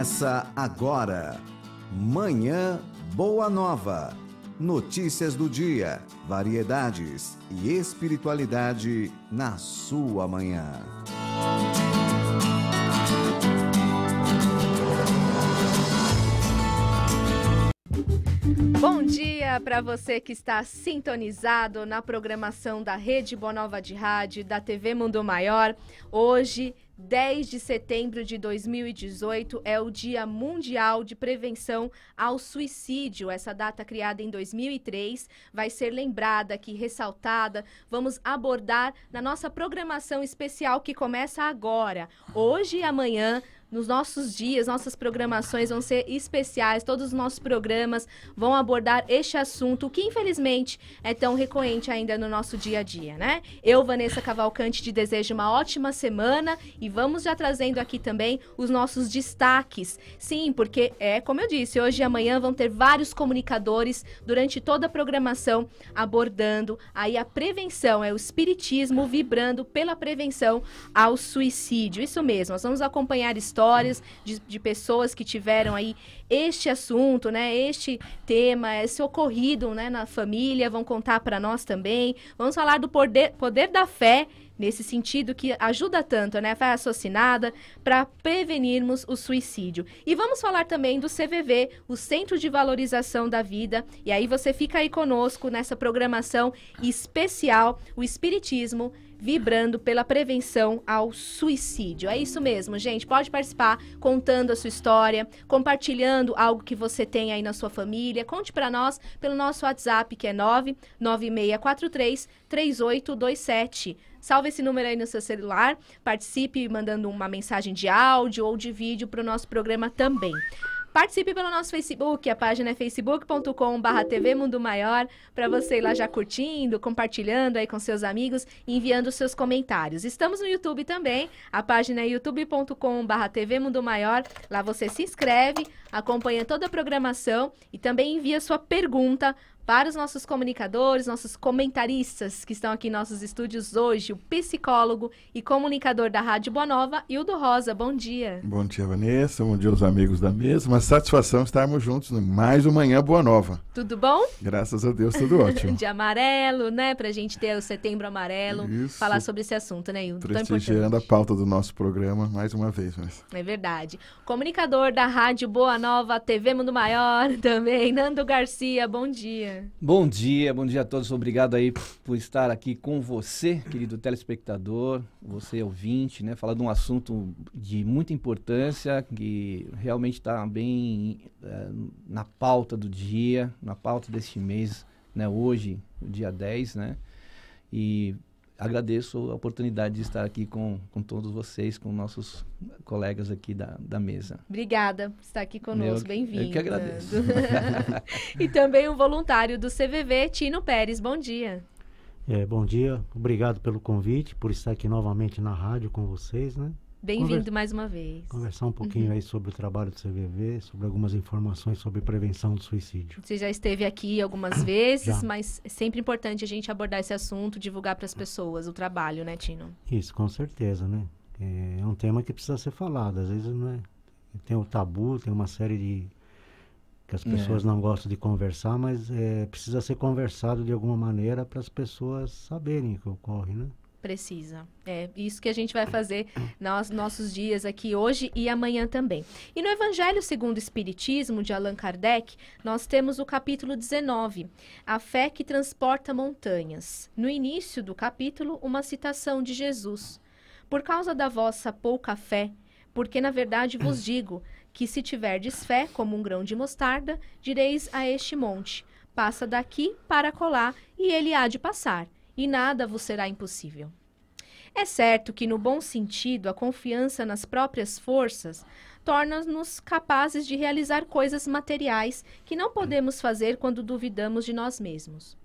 Começa agora. Manhã Boa Nova. Notícias do dia, variedades e espiritualidade na sua manhã. dia para você que está sintonizado na programação da Rede Bonova de Rádio, da TV Mundo Maior. Hoje, 10 de setembro de 2018 é o Dia Mundial de Prevenção ao Suicídio. Essa data, criada em 2003, vai ser lembrada aqui, ressaltada. Vamos abordar na nossa programação especial que começa agora. Hoje e amanhã nos nossos dias, nossas programações vão ser especiais, todos os nossos programas vão abordar este assunto que infelizmente é tão recorrente ainda no nosso dia a dia, né? Eu, Vanessa Cavalcante, te desejo uma ótima semana e vamos já trazendo aqui também os nossos destaques. Sim, porque é, como eu disse, hoje e amanhã vão ter vários comunicadores durante toda a programação abordando aí a prevenção, é o espiritismo vibrando pela prevenção ao suicídio. Isso mesmo, nós vamos acompanhar histórias histórias de, de pessoas que tiveram aí este assunto, né? Este tema, esse ocorrido, né? Na família, vão contar para nós também. Vamos falar do poder, poder da fé nesse sentido que ajuda tanto, né? Foi assassinada para prevenirmos o suicídio. E vamos falar também do CVV, o Centro de Valorização da Vida. E aí você fica aí conosco nessa programação especial, o Espiritismo vibrando pela prevenção ao suicídio. É isso mesmo, gente. Pode participar contando a sua história, compartilhando algo que você tem aí na sua família. Conte para nós pelo nosso WhatsApp que é 99643 3827. Salve esse número aí no seu celular, participe mandando uma mensagem de áudio ou de vídeo para o nosso programa também. Participe pelo nosso Facebook, a página é facebook.com.br TV para você ir lá já curtindo, compartilhando aí com seus amigos, enviando seus comentários. Estamos no YouTube também, a página é youtube.com.br TV lá você se inscreve, acompanha toda a programação e também envia sua pergunta para os nossos comunicadores, nossos comentaristas que estão aqui em nossos estúdios hoje, o psicólogo e comunicador da Rádio Boa Nova, Hildo Rosa. Bom dia. Bom dia, Vanessa. Bom dia aos amigos da mesa. Uma satisfação estarmos juntos no mais uma Manhã Boa Nova. Tudo bom? Graças a Deus, tudo ótimo. de amarelo, né? Para a gente ter o setembro amarelo, Isso. falar sobre esse assunto, né, Hildo? Prestigiando a pauta do nosso programa mais uma vez, Vanessa. É verdade. Comunicador da Rádio Boa Nova, TV Mundo Maior também, Nando Garcia. Bom dia. Bom dia, bom dia a todos. Obrigado aí por estar aqui com você, querido telespectador, você ouvinte, né? Falar de um assunto de muita importância que realmente está bem é, na pauta do dia, na pauta deste mês, né? Hoje, dia 10, né? E agradeço a oportunidade de estar aqui com, com todos vocês, com nossos colegas aqui da, da mesa. Obrigada por estar aqui conosco, bem-vindo. Eu que agradeço. e também um voluntário do CVV, Tino Pérez, bom dia. É, bom dia, obrigado pelo convite, por estar aqui novamente na rádio com vocês, né? Bem-vindo mais uma vez. Conversar um pouquinho uhum. aí sobre o trabalho do CVV, sobre algumas informações sobre prevenção do suicídio. Você já esteve aqui algumas vezes, já. mas é sempre importante a gente abordar esse assunto, divulgar para as pessoas o trabalho, né, Tino? Isso, com certeza, né? É, é um tema que precisa ser falado. Às vezes não é. Tem o tabu, tem uma série de que as é. pessoas é. não gostam de conversar, mas é, precisa ser conversado de alguma maneira para as pessoas saberem o que ocorre, né? Precisa. É isso que a gente vai fazer nos nossos dias aqui hoje e amanhã também. E no Evangelho segundo o Espiritismo, de Allan Kardec, nós temos o capítulo 19, A Fé que Transporta Montanhas. No início do capítulo, uma citação de Jesus. Por causa da vossa pouca fé, porque na verdade vos digo que se tiverdes fé como um grão de mostarda, direis a este monte: passa daqui para colar, e ele há de passar e nada vos será impossível. É certo que, no bom sentido, a confiança nas próprias forças torna-nos capazes de realizar coisas materiais que não podemos fazer quando duvidamos de nós mesmos.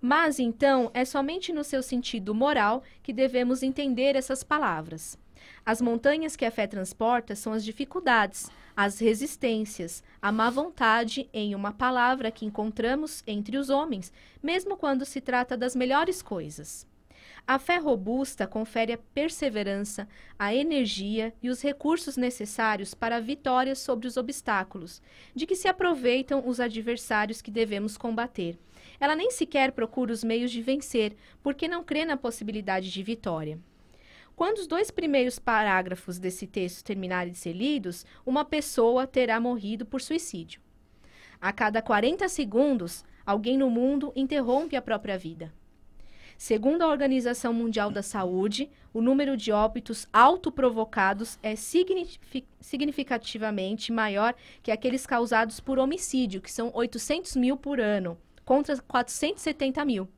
Mas então é somente no seu sentido moral que devemos entender essas palavras. As montanhas que a fé transporta são as dificuldades, as resistências, a má vontade em uma palavra que encontramos entre os homens, mesmo quando se trata das melhores coisas. A fé robusta confere a perseverança, a energia e os recursos necessários para a vitória sobre os obstáculos, de que se aproveitam os adversários que devemos combater. Ela nem sequer procura os meios de vencer, porque não crê na possibilidade de vitória. Quando os dois primeiros parágrafos desse texto terminarem de ser lidos, uma pessoa terá morrido por suicídio. A cada 40 segundos, alguém no mundo interrompe a própria vida. Segundo a Organização Mundial da Saúde, o número de óbitos autoprovocados é significativamente maior que aqueles causados por homicídio, que são 800 mil por ano, contra 470 mil.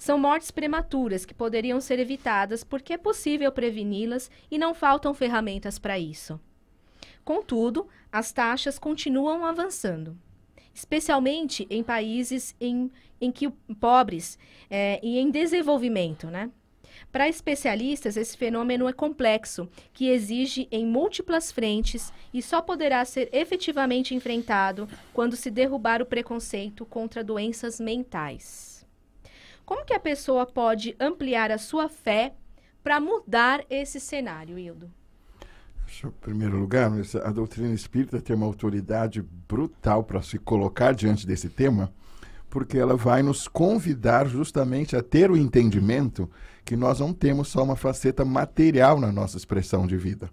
São mortes prematuras que poderiam ser evitadas porque é possível preveni-las e não faltam ferramentas para isso. Contudo, as taxas continuam avançando, especialmente em países em, em que pobres é, e em desenvolvimento, né? Para especialistas, esse fenômeno é complexo, que exige em múltiplas frentes e só poderá ser efetivamente enfrentado quando se derrubar o preconceito contra doenças mentais. Como que a pessoa pode ampliar a sua fé para mudar esse cenário, Hildo? Em primeiro lugar, a doutrina espírita tem uma autoridade brutal para se colocar diante desse tema, porque ela vai nos convidar justamente a ter o entendimento que nós não temos só uma faceta material na nossa expressão de vida,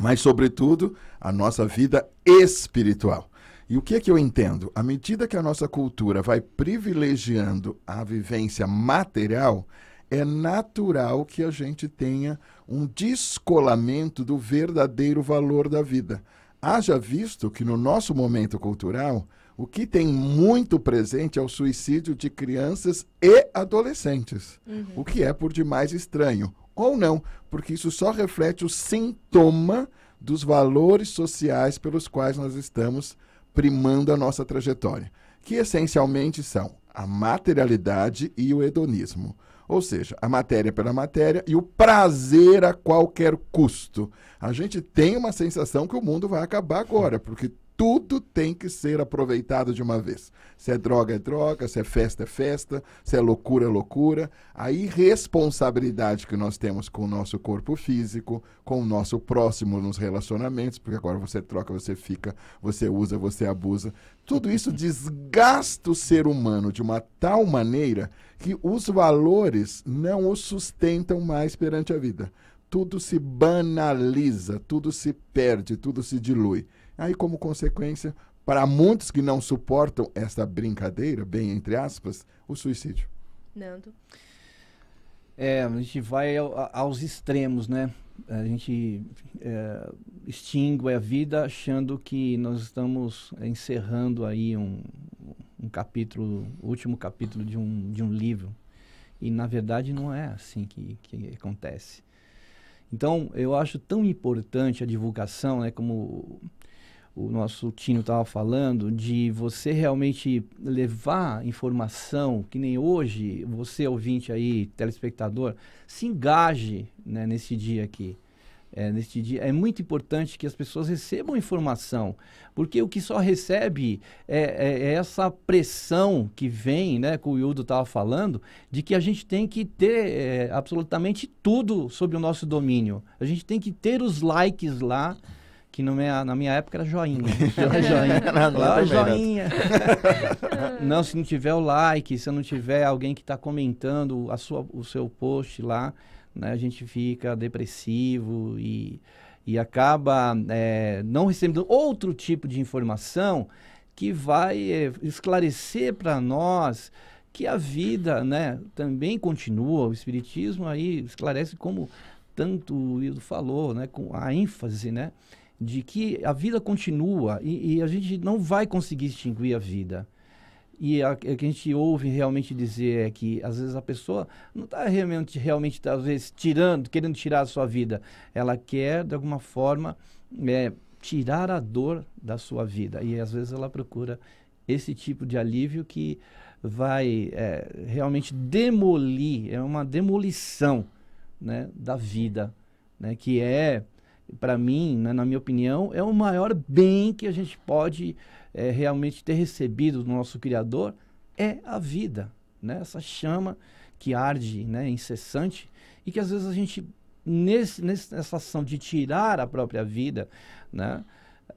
mas, sobretudo, a nossa vida espiritual. E o que é que eu entendo? À medida que a nossa cultura vai privilegiando a vivência material, é natural que a gente tenha um descolamento do verdadeiro valor da vida. Haja visto que no nosso momento cultural, o que tem muito presente é o suicídio de crianças e adolescentes, uhum. o que é por demais estranho. Ou não, porque isso só reflete o sintoma dos valores sociais pelos quais nós estamos primando a nossa trajetória, que essencialmente são a materialidade e o hedonismo. Ou seja, a matéria pela matéria e o prazer a qualquer custo. A gente tem uma sensação que o mundo vai acabar agora, porque tudo tem que ser aproveitado de uma vez. Se é droga, é droga, se é festa, é festa, se é loucura, é loucura. A irresponsabilidade que nós temos com o nosso corpo físico, com o nosso próximo nos relacionamentos, porque agora você troca, você fica, você usa, você abusa. Tudo isso desgasta o ser humano de uma tal maneira que os valores não o sustentam mais perante a vida. Tudo se banaliza, tudo se perde, tudo se dilui. Aí, como consequência, para muitos que não suportam esta brincadeira, bem entre aspas, o suicídio. Nando. É, a gente vai ao, aos extremos, né? A gente é, extingue a vida achando que nós estamos encerrando aí um, um capítulo, o último capítulo de um, de um livro. E, na verdade, não é assim que, que acontece. Então, eu acho tão importante a divulgação, né? Como o nosso Tino estava falando, de você realmente levar informação, que nem hoje, você ouvinte aí, telespectador, se engaje né, nesse dia aqui. É, neste dia, é muito importante que as pessoas recebam informação, porque o que só recebe é, é, é essa pressão que vem, né, que o Ildo estava falando, de que a gente tem que ter é, absolutamente tudo sobre o nosso domínio. A gente tem que ter os likes lá, que no minha, na minha época era joinha. joinha. não, lá, joinha. não, se não tiver o like, se não tiver alguém que está comentando a sua, o seu post lá, né, a gente fica depressivo e, e acaba é, não recebendo outro tipo de informação que vai é, esclarecer para nós que a vida né, também continua. O Espiritismo aí esclarece como tanto o Ildo falou, né, com a ênfase, né? de que a vida continua e, e a gente não vai conseguir extinguir a vida. E o que a gente ouve realmente dizer é que às vezes a pessoa não está realmente, realmente tá, às vezes tirando, querendo tirar a sua vida. Ela quer, de alguma forma, é, tirar a dor da sua vida. E às vezes ela procura esse tipo de alívio que vai é, realmente demolir, é uma demolição né, da vida, né, que é para mim, né, na minha opinião, é o maior bem que a gente pode é, realmente ter recebido do nosso Criador, é a vida, né? Essa chama que arde, né, incessante, e que às vezes a gente, nesse, nessa ação de tirar a própria vida, né,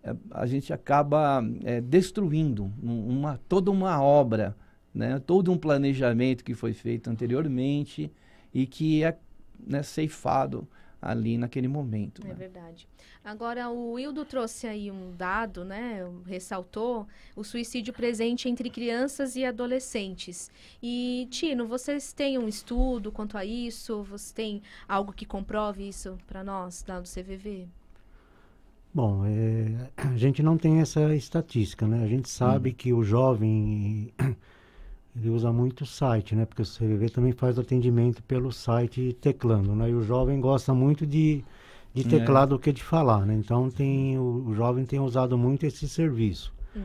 é, a gente acaba é, destruindo uma, toda uma obra, né, todo um planejamento que foi feito anteriormente e que é né, ceifado ali naquele momento. Né? É né? verdade. Agora, o Hildo trouxe aí um dado, né? Ressaltou o suicídio presente entre crianças e adolescentes. E, Tino, vocês têm um estudo quanto a isso? Você tem algo que comprove isso para nós, lá do CVV? Bom, é, a gente não tem essa estatística, né? A gente sabe hum. que o jovem ele usa muito o site, né? Porque o CVV também faz atendimento pelo site teclando, né? E o jovem gosta muito de, de teclar é. do que de falar, né? Então tem, o, o jovem tem usado muito esse serviço. Hum.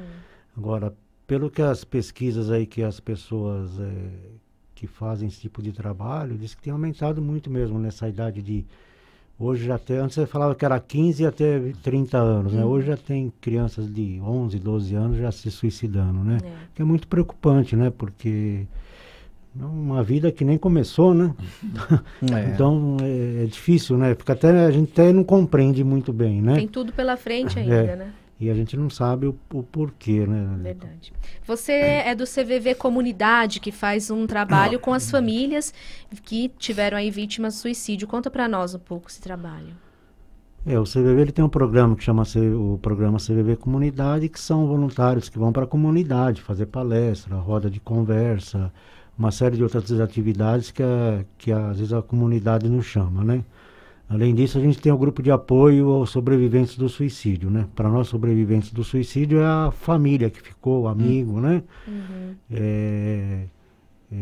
Agora, pelo que as pesquisas aí que as pessoas é, que fazem esse tipo de trabalho, diz que tem aumentado muito mesmo nessa idade de Hoje já tem, antes você falava que era 15 até 30 anos, né? Hoje já tem crianças de 11, 12 anos já se suicidando, né? É. Que é muito preocupante, né? Porque é uma vida que nem começou, né? É. então é, é, difícil, né? Porque até a gente até não compreende muito bem, né? Tem tudo pela frente ainda, é. né? e a gente não sabe o, o porquê, né? Verdade. Você é. é do CVV Comunidade, que faz um trabalho ah. com as famílias que tiveram aí vítimas de suicídio. Conta para nós um pouco esse trabalho. É, o CVV ele tem um programa que chama o programa CVV Comunidade, que são voluntários que vão para a comunidade fazer palestra, roda de conversa, uma série de outras atividades que, a, que às vezes a comunidade nos chama, né? Além disso, a gente tem o grupo de apoio aos sobreviventes do suicídio, né? Para nós, sobreviventes do suicídio é a família que ficou, o amigo, né? Uhum. É, é,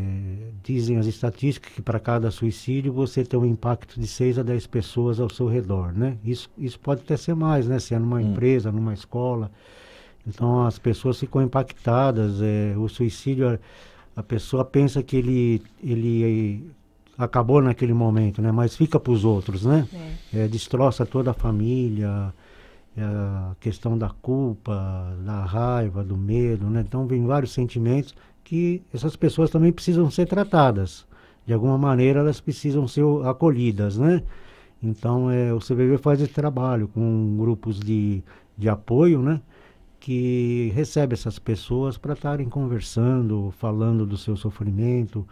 dizem as estatísticas que para cada suicídio você tem um impacto de 6 a 10 pessoas ao seu redor, né? Isso, isso pode até ser mais, né? Se é numa uhum. empresa, numa escola. Então, as pessoas ficam impactadas. É, o suicídio, a, a pessoa pensa que ele... ele acabou naquele momento, né? Mas fica para os outros, né? É. É, destroça toda a família, é, a questão da culpa, da raiva, do medo, né? Então vem vários sentimentos que essas pessoas também precisam ser tratadas. De alguma maneira elas precisam ser acolhidas, né? Então é, o CVV faz esse trabalho com grupos de, de apoio, né? Que recebe essas pessoas para estarem conversando, falando do seu sofrimento,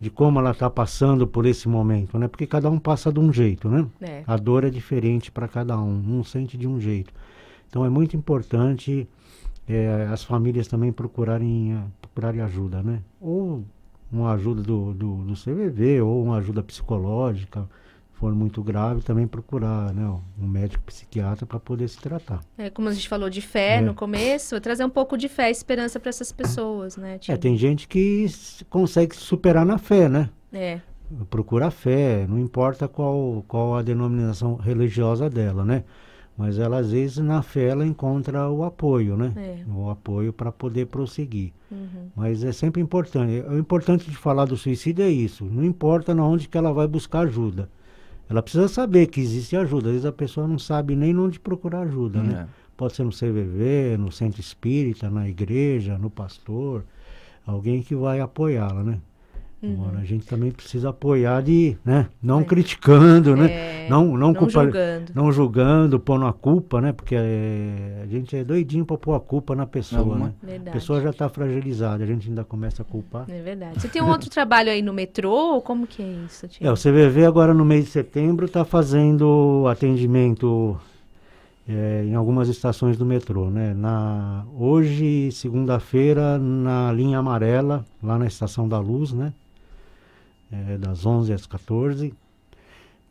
de como ela está passando por esse momento, né? Porque cada um passa de um jeito, né? É. A dor é diferente para cada um, um sente de um jeito. Então é muito importante é, as famílias também procurarem, eh, procurarem ajuda, né? Ou uma ajuda do, do, do CVV, ou uma ajuda psicológica, for muito grave, também procurar né, um médico psiquiatra para poder se tratar. É, como a gente falou de fé é. no começo, trazer um pouco de fé e esperança para essas pessoas, né? Tipo... É, tem gente que consegue superar na fé, né? É. Procura a fé, não importa qual, qual a denominação religiosa dela, né? Mas ela, às vezes, na fé, ela encontra o apoio, né? É. O apoio para poder prosseguir. Uhum. Mas é sempre importante. É, o importante de falar do suicídio é isso. Não importa na onde que ela vai buscar ajuda ela precisa saber que existe ajuda. Às vezes a pessoa não sabe nem onde procurar ajuda, né? É. Pode ser no CVV, no centro espírita, na igreja, no pastor, alguém que vai apoiá-la, né? Uhum. A gente também precisa apoiar de, né? Não é. criticando, né? É, não, não, não culpa, julgando. Não julgando, pondo a culpa, né? Porque é, a gente é doidinho para pôr a culpa na pessoa, não, né? Verdade. A pessoa já está fragilizada, a gente ainda começa a culpar. É verdade. Você tem um outro trabalho aí no metrô? Como que é isso, Tia? É, o CVV agora no mês de setembro está fazendo atendimento é, em algumas estações do metrô, né? Na, hoje, segunda-feira, na linha amarela, lá na Estação da Luz, né? é, das 11 às 14.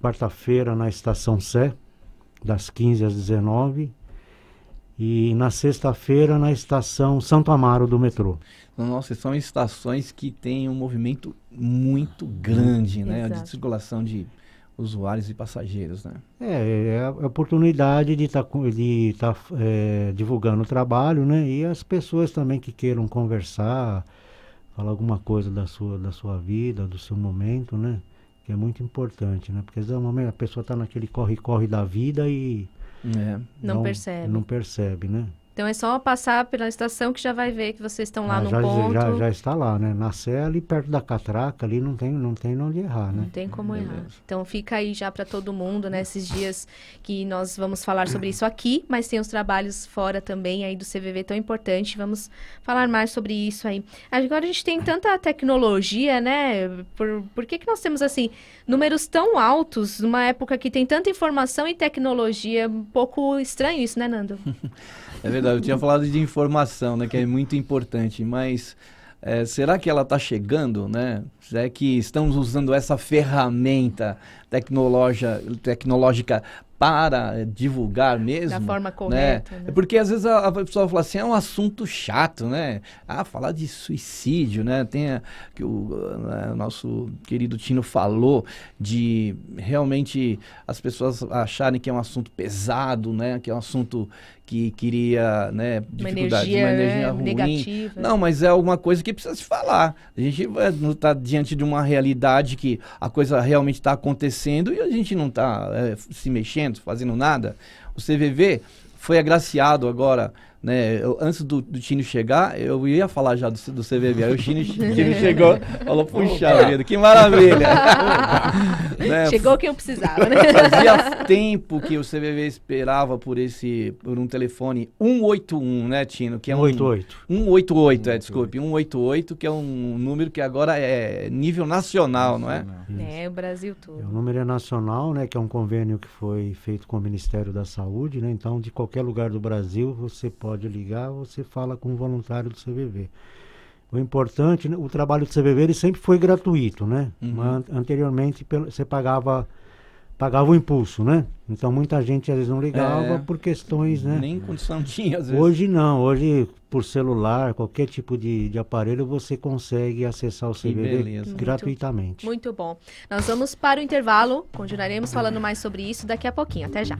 Quarta-feira na Estação Sé, das 15 às 19. E na sexta-feira na Estação Santo Amaro do metrô. Nossa, são estações que têm um movimento muito grande, né? Exato. De circulação de usuários e passageiros, né? É, é, é a oportunidade de estar tá de tá, é, divulgando o trabalho, né? E as pessoas também que queiram conversar, falar alguma coisa da sua, da sua vida, do seu momento, né? Que é muito importante, né? Porque às vezes é momento, a pessoa está naquele corre-corre da vida e. É. Não, não, percebe. Não percebe, né? Então é só passar pela estação que já vai ver que vocês estão lá ah, no já, ponto. Já, já está lá, né? Na Sé, ali perto da catraca, ali não tem, não tem onde errar, né? Não tem como Beleza. errar. Então fica aí já para todo mundo, né? Esses dias que nós vamos falar sobre isso aqui, mas tem os trabalhos fora também aí do CVV tão importante. Vamos falar mais sobre isso aí. Agora a gente tem tanta tecnologia, né? Por, por que, que nós temos, assim, números tão altos numa época que tem tanta informação e tecnologia? Um pouco estranho isso, né, Nando? é verdade eu tinha falado de informação, né, que é muito importante, mas é, será que ela está chegando, né? Será que estamos usando essa ferramenta tecnológica para divulgar mesmo. Da forma né? correta. Né? né? Porque às vezes a, a, pessoa fala assim, é um assunto chato, né? Ah, falar de suicídio, né? Tem a, que o né, nosso querido Tino falou de realmente as pessoas acharem que é um assunto pesado, né? Que é um assunto que queria, né, uma energia, uma energia né, ruim. Negativa. Não, mas é alguma coisa que precisa se falar. A gente não está diante de uma realidade que a coisa realmente está acontecendo e a gente não está é, se mexendo, fazendo nada. O CVV foi agraciado agora né? Eu, antes do, do Tino chegar, eu ia falar já do, do CVB. Aí o Tino, Tino chegou, falou, puxa Opa. vida, que maravilha! né? Chegou o que eu precisava, né? Fazia tempo que o CVV esperava por esse, por um telefone 181, né, Tino? Que é 188. Um, 188, 188, é, desculpe, 188, que é um número que agora é nível nacional, nacional. não é? Isso. É, o Brasil todo. É, o número é nacional, né, que é um convênio que foi feito com o Ministério da Saúde, né? Então, de qualquer lugar do Brasil, você pode pode ligar, você fala com o voluntário do CVV. O importante, né, o trabalho do CVV ele sempre foi gratuito, né? Uhum. anteriormente você pagava pagava o impulso, né? Então muita gente às vezes não ligava é, por questões, né? Nem condição tinha às vezes. Hoje não, hoje por celular, qualquer tipo de, de aparelho você consegue acessar o CVV gratuitamente. Muito, muito bom. Nós vamos para o intervalo, continuaremos falando mais sobre isso daqui a pouquinho. Até já.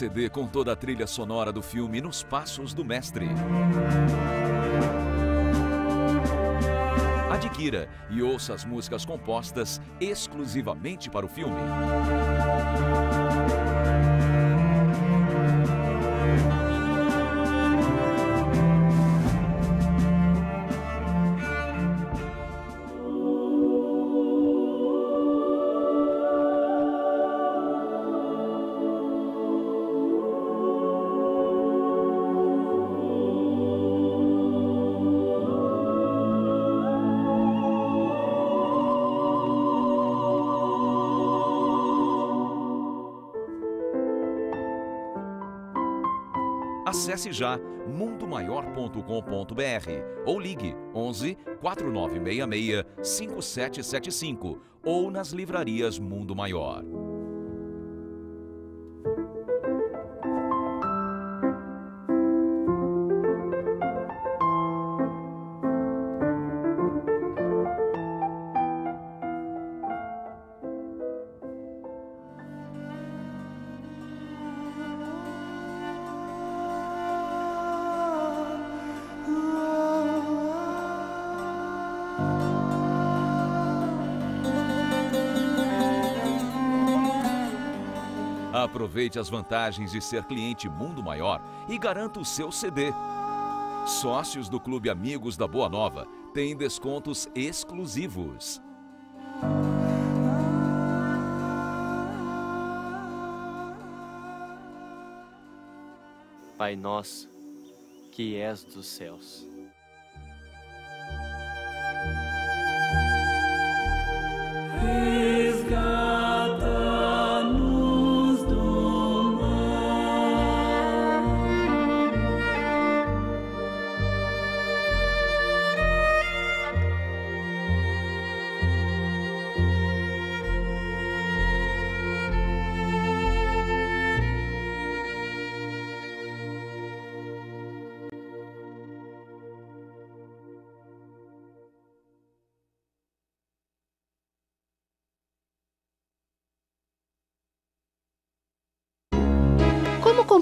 CD com toda a trilha sonora do filme Nos Passos do Mestre. Adquira e ouça as músicas compostas exclusivamente para o filme. Acesse já mundomaior.com.br ou ligue 11 4966 5775 ou nas livrarias Mundo Maior. Aproveite as vantagens de ser cliente Mundo Maior e garanta o seu CD. Sócios do Clube Amigos da Boa Nova têm descontos exclusivos. Pai nosso, que és dos céus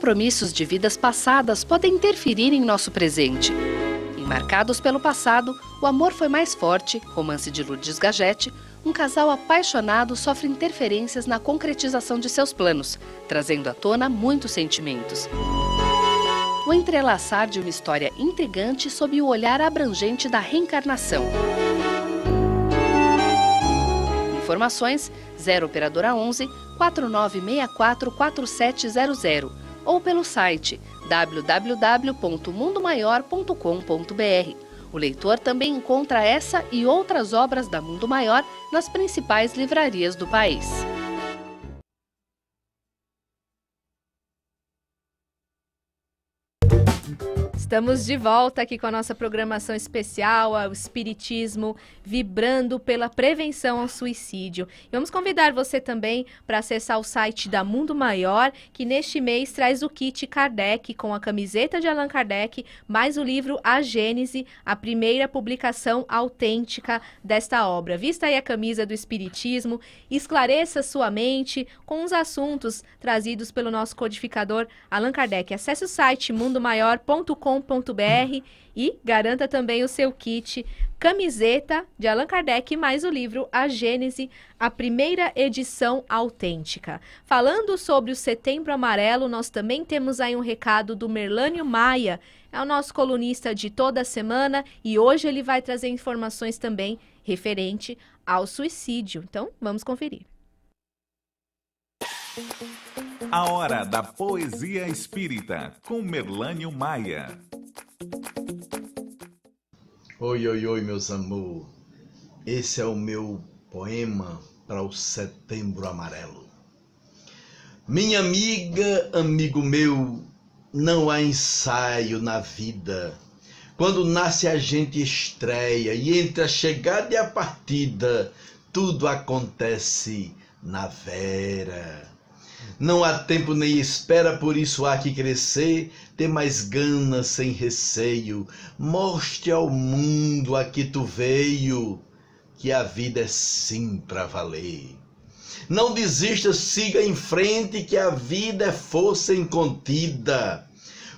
compromissos de vidas passadas podem interferir em nosso presente. Em Marcados pelo Passado, O Amor Foi Mais Forte, romance de Lourdes Gagete, um casal apaixonado sofre interferências na concretização de seus planos, trazendo à tona muitos sentimentos. O entrelaçar de uma história intrigante sob o olhar abrangente da reencarnação. Informações 0 operadora 11 4964 4700 ou pelo site www.mundomaior.com.br. O leitor também encontra essa e outras obras da Mundo Maior nas principais livrarias do país. Estamos de volta aqui com a nossa programação especial, o Espiritismo vibrando pela prevenção ao suicídio. E vamos convidar você também para acessar o site da Mundo Maior, que neste mês traz o kit Kardec com a camiseta de Allan Kardec, mais o livro A Gênese, a primeira publicação autêntica desta obra. Vista aí a camisa do Espiritismo, esclareça sua mente com os assuntos trazidos pelo nosso codificador Allan Kardec. Acesse o site mundomaior.com www.allanardec.com.br e garanta também o seu kit Camiseta de Allan Kardec mais o livro A Gênese, a primeira edição autêntica. Falando sobre o Setembro Amarelo, nós também temos aí um recado do Merlânio Maia, é o nosso colunista de toda semana e hoje ele vai trazer informações também referente ao suicídio. Então, vamos conferir. Música a Hora da Poesia Espírita, com Merlânio Maia. Oi, oi, oi, meus amor. Esse é o meu poema para o Setembro Amarelo. Minha amiga, amigo meu, não há ensaio na vida. Quando nasce a gente estreia e entre a chegada e a partida, tudo acontece na vera. Não há tempo nem espera, por isso há que crescer, ter mais gana sem receio. Mostre ao mundo a que tu veio, que a vida é sim para valer. Não desista, siga em frente, que a vida é força incontida.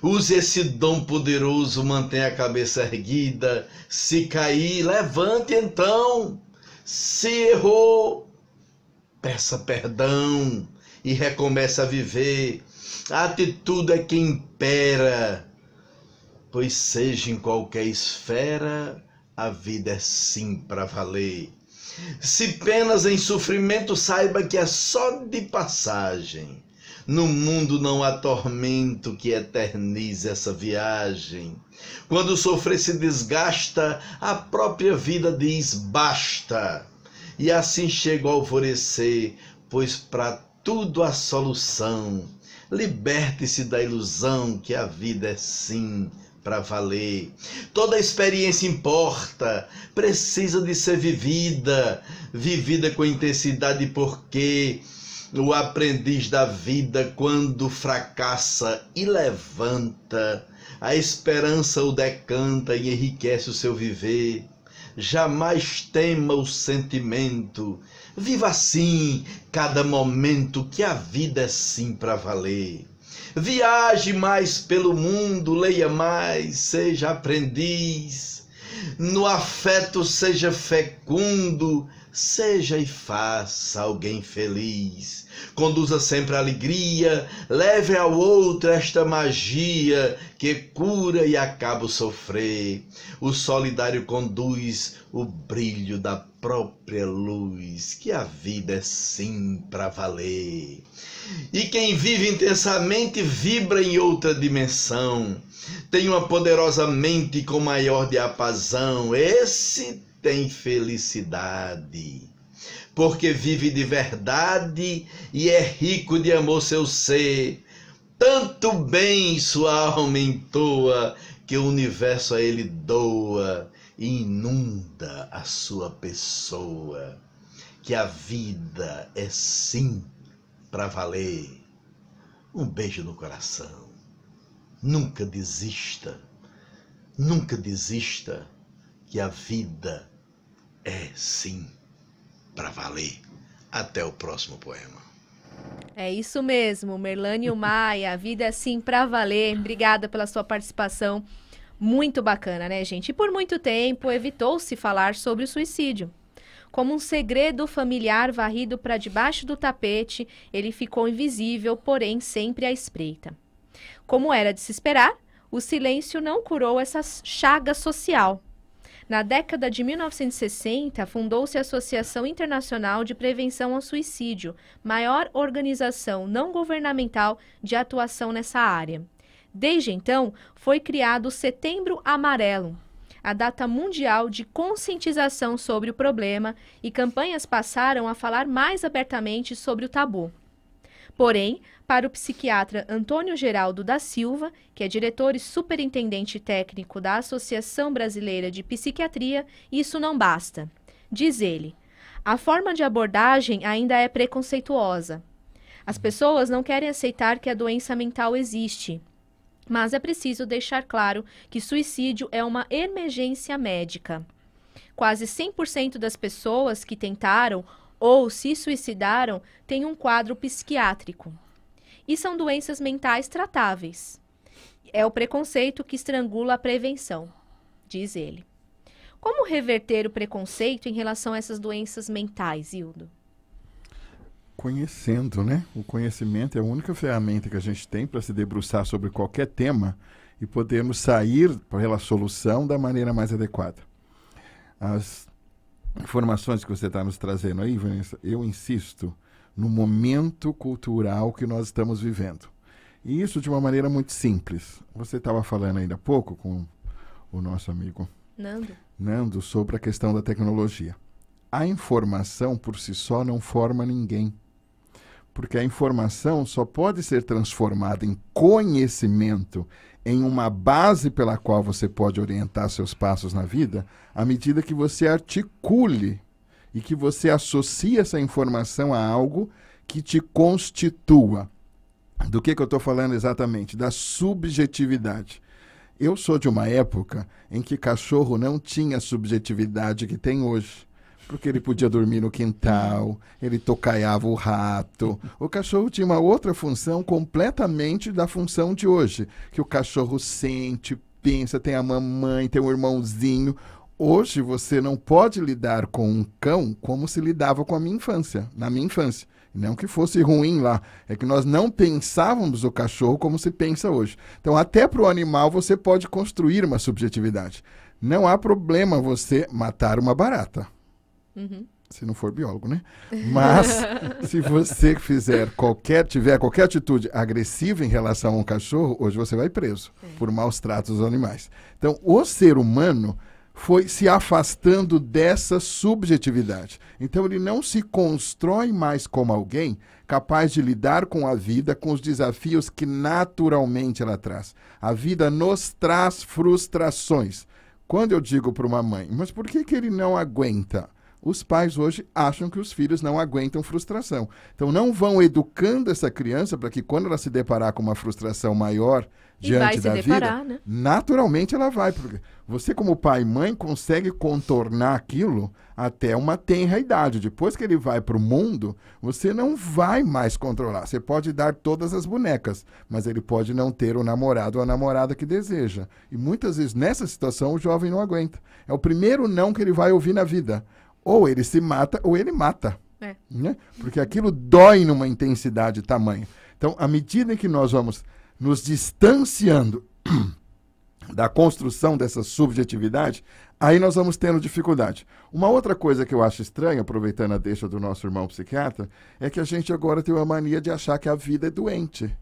Use esse dom poderoso, mantenha a cabeça erguida. Se cair, levante então. Se errou, peça perdão e recomeça a viver. A atitude é que impera, pois seja em qualquer esfera, a vida é sim para valer. Se penas em sofrimento, saiba que é só de passagem. No mundo não há tormento que eternize essa viagem. Quando sofrer se desgasta, a própria vida diz basta. E assim chega ao alvorecer, pois para tudo a solução. Liberte-se da ilusão que a vida é sim para valer. Toda experiência importa, precisa de ser vivida, vivida com intensidade, porque o aprendiz da vida, quando fracassa e levanta, a esperança o decanta e enriquece o seu viver. Jamais tema o sentimento Viva assim cada momento que a vida é sim para valer. Viaje mais pelo mundo, leia mais, seja aprendiz. No afeto seja fecundo, Seja e faça alguém feliz. Conduza sempre a alegria, leve ao outro esta magia que cura e acaba o sofrer. O solidário conduz o brilho da própria luz, que a vida é sim para valer. E quem vive intensamente vibra em outra dimensão. Tem uma poderosa mente com maior diapasão. Esse tem felicidade, porque vive de verdade e é rico de amor seu ser. Tanto bem sua alma entoa que o universo a ele doa e inunda a sua pessoa. Que a vida é sim para valer. Um beijo no coração. Nunca desista. Nunca desista que a vida é sim para valer. Até o próximo poema. É isso mesmo, Merlânio Maia, a vida é sim para valer. Obrigada pela sua participação. Muito bacana, né, gente? E por muito tempo evitou-se falar sobre o suicídio. Como um segredo familiar varrido para debaixo do tapete, ele ficou invisível, porém sempre à espreita. Como era de se esperar, o silêncio não curou essa chaga social. Na década de 1960, fundou-se a Associação Internacional de Prevenção ao Suicídio, maior organização não governamental de atuação nessa área. Desde então, foi criado o Setembro Amarelo, a data mundial de conscientização sobre o problema, e campanhas passaram a falar mais abertamente sobre o tabu. Porém, para o psiquiatra Antônio Geraldo da Silva, que é diretor e superintendente técnico da Associação Brasileira de Psiquiatria, isso não basta. Diz ele: a forma de abordagem ainda é preconceituosa. As pessoas não querem aceitar que a doença mental existe. Mas é preciso deixar claro que suicídio é uma emergência médica. Quase 100% das pessoas que tentaram ou se suicidaram têm um quadro psiquiátrico. E são doenças mentais tratáveis. É o preconceito que estrangula a prevenção, diz ele. Como reverter o preconceito em relação a essas doenças mentais, Hildo? Conhecendo, né? O conhecimento é a única ferramenta que a gente tem para se debruçar sobre qualquer tema e podermos sair pela solução da maneira mais adequada. As informações que você está nos trazendo aí, Vanessa, eu insisto no momento cultural que nós estamos vivendo. E isso de uma maneira muito simples. Você estava falando ainda há pouco com o nosso amigo Nando. Nando sobre a questão da tecnologia. A informação por si só não forma ninguém. Porque a informação só pode ser transformada em conhecimento em uma base pela qual você pode orientar seus passos na vida, à medida que você articule e que você associe essa informação a algo que te constitua. Do que, que eu estou falando exatamente? Da subjetividade. Eu sou de uma época em que cachorro não tinha a subjetividade que tem hoje porque ele podia dormir no quintal, ele tocaiava o rato. O cachorro tinha uma outra função completamente da função de hoje, que o cachorro sente, pensa, tem a mamãe, tem um irmãozinho. Hoje você não pode lidar com um cão como se lidava com a minha infância, na minha infância. Não que fosse ruim lá, é que nós não pensávamos o cachorro como se pensa hoje. Então, até para o animal você pode construir uma subjetividade. Não há problema você matar uma barata. Uhum. Se não for biólogo, né? Mas se você fizer qualquer, tiver qualquer atitude agressiva em relação a um cachorro, hoje você vai preso é. por maus tratos aos animais. Então, o ser humano foi se afastando dessa subjetividade. Então ele não se constrói mais como alguém capaz de lidar com a vida, com os desafios que naturalmente ela traz. A vida nos traz frustrações. Quando eu digo para uma mãe, mas por que, que ele não aguenta? os pais hoje acham que os filhos não aguentam frustração. Então não vão educando essa criança para que quando ela se deparar com uma frustração maior e diante da deparar, vida, né? naturalmente ela vai. Porque você como pai e mãe consegue contornar aquilo até uma tenra idade. Depois que ele vai para o mundo, você não vai mais controlar. Você pode dar todas as bonecas, mas ele pode não ter o namorado ou a namorada que deseja. E muitas vezes nessa situação o jovem não aguenta. É o primeiro não que ele vai ouvir na vida. Ou ele se mata ou ele mata. É. Né? Porque aquilo dói numa intensidade tamanho. Então, à medida que nós vamos nos distanciando da construção dessa subjetividade, aí nós vamos tendo dificuldade. Uma outra coisa que eu acho estranha, aproveitando a deixa do nosso irmão psiquiatra, é que a gente agora tem uma mania de achar que a vida é doente.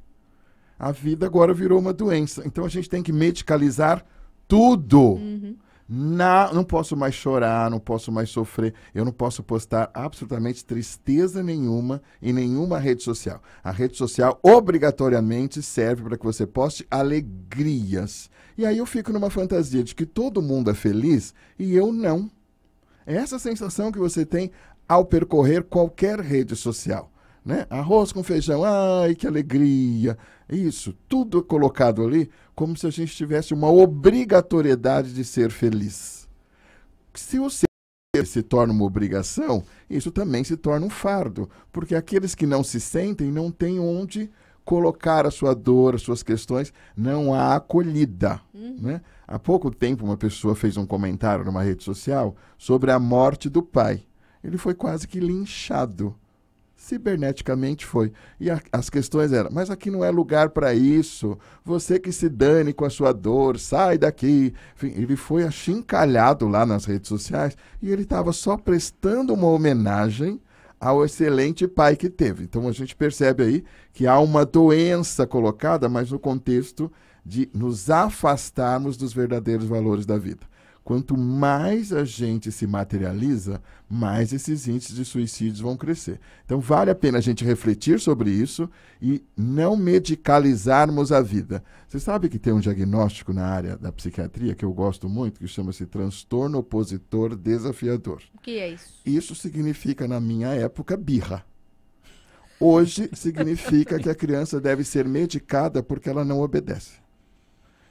A vida agora virou uma doença. Então a gente tem que medicalizar tudo. Uhum. Não, não posso mais chorar, não posso mais sofrer, eu não posso postar absolutamente tristeza nenhuma em nenhuma rede social. A rede social obrigatoriamente serve para que você poste alegrias. E aí eu fico numa fantasia de que todo mundo é feliz e eu não. É essa sensação que você tem ao percorrer qualquer rede social. Né? Arroz com feijão, ai que alegria! Isso, tudo colocado ali como se a gente tivesse uma obrigatoriedade de ser feliz. Se o ser se torna uma obrigação, isso também se torna um fardo, porque aqueles que não se sentem não têm onde colocar a sua dor, as suas questões, não há acolhida. Uhum. Né? Há pouco tempo, uma pessoa fez um comentário numa rede social sobre a morte do pai. Ele foi quase que linchado Ciberneticamente foi. E a, as questões eram: mas aqui não é lugar para isso, você que se dane com a sua dor, sai daqui. Enfim, ele foi achincalhado lá nas redes sociais e ele estava só prestando uma homenagem ao excelente pai que teve. Então a gente percebe aí que há uma doença colocada, mas no contexto de nos afastarmos dos verdadeiros valores da vida. Quanto mais a gente se materializa, mais esses índices de suicídios vão crescer. Então, vale a pena a gente refletir sobre isso e não medicalizarmos a vida. Você sabe que tem um diagnóstico na área da psiquiatria que eu gosto muito, que chama-se transtorno opositor desafiador. O que é isso? Isso significa, na minha época, birra. Hoje, significa que a criança deve ser medicada porque ela não obedece.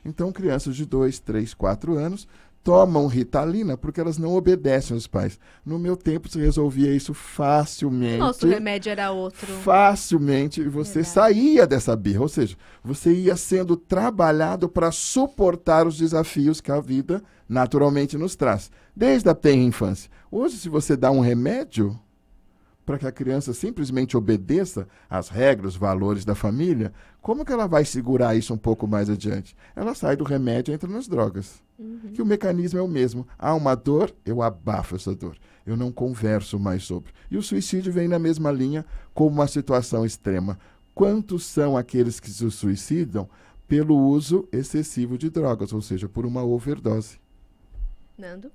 Então, crianças de 2, 3, 4 anos tomam Ritalina porque elas não obedecem aos pais. No meu tempo se resolvia isso facilmente. Nosso remédio era outro. Facilmente e você Verdade. saía dessa birra, ou seja, você ia sendo trabalhado para suportar os desafios que a vida naturalmente nos traz, desde a tenra infância. Hoje se você dá um remédio, para que a criança simplesmente obedeça às regras, valores da família, como que ela vai segurar isso um pouco mais adiante? Ela sai do remédio e entra nas drogas. Uhum. Que o mecanismo é o mesmo. Há uma dor, eu abafo essa dor. Eu não converso mais sobre. E o suicídio vem na mesma linha como uma situação extrema. Quantos são aqueles que se suicidam pelo uso excessivo de drogas, ou seja, por uma overdose? Nando?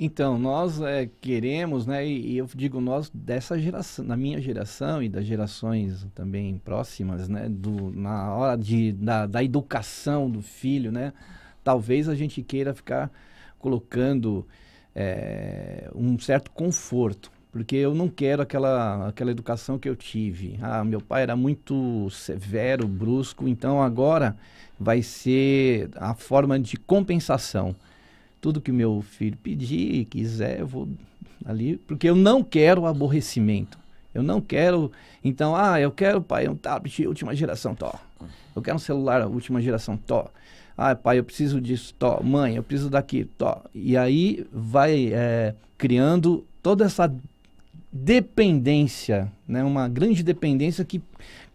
Então, nós é, queremos, né, e, e eu digo nós dessa geração, na minha geração e das gerações também próximas, né, do, na hora de, da, da educação do filho, né, talvez a gente queira ficar colocando é, um certo conforto, porque eu não quero aquela, aquela educação que eu tive. Ah, meu pai era muito severo, brusco, então agora vai ser a forma de compensação tudo que meu filho pedir, quiser, eu vou ali, porque eu não quero aborrecimento. Eu não quero, então, ah, eu quero, pai, um tablet última geração, to Eu quero um celular última geração, to Ah, pai, eu preciso disso, to Mãe, eu preciso daqui, to E aí vai é, criando toda essa dependência, né? Uma grande dependência que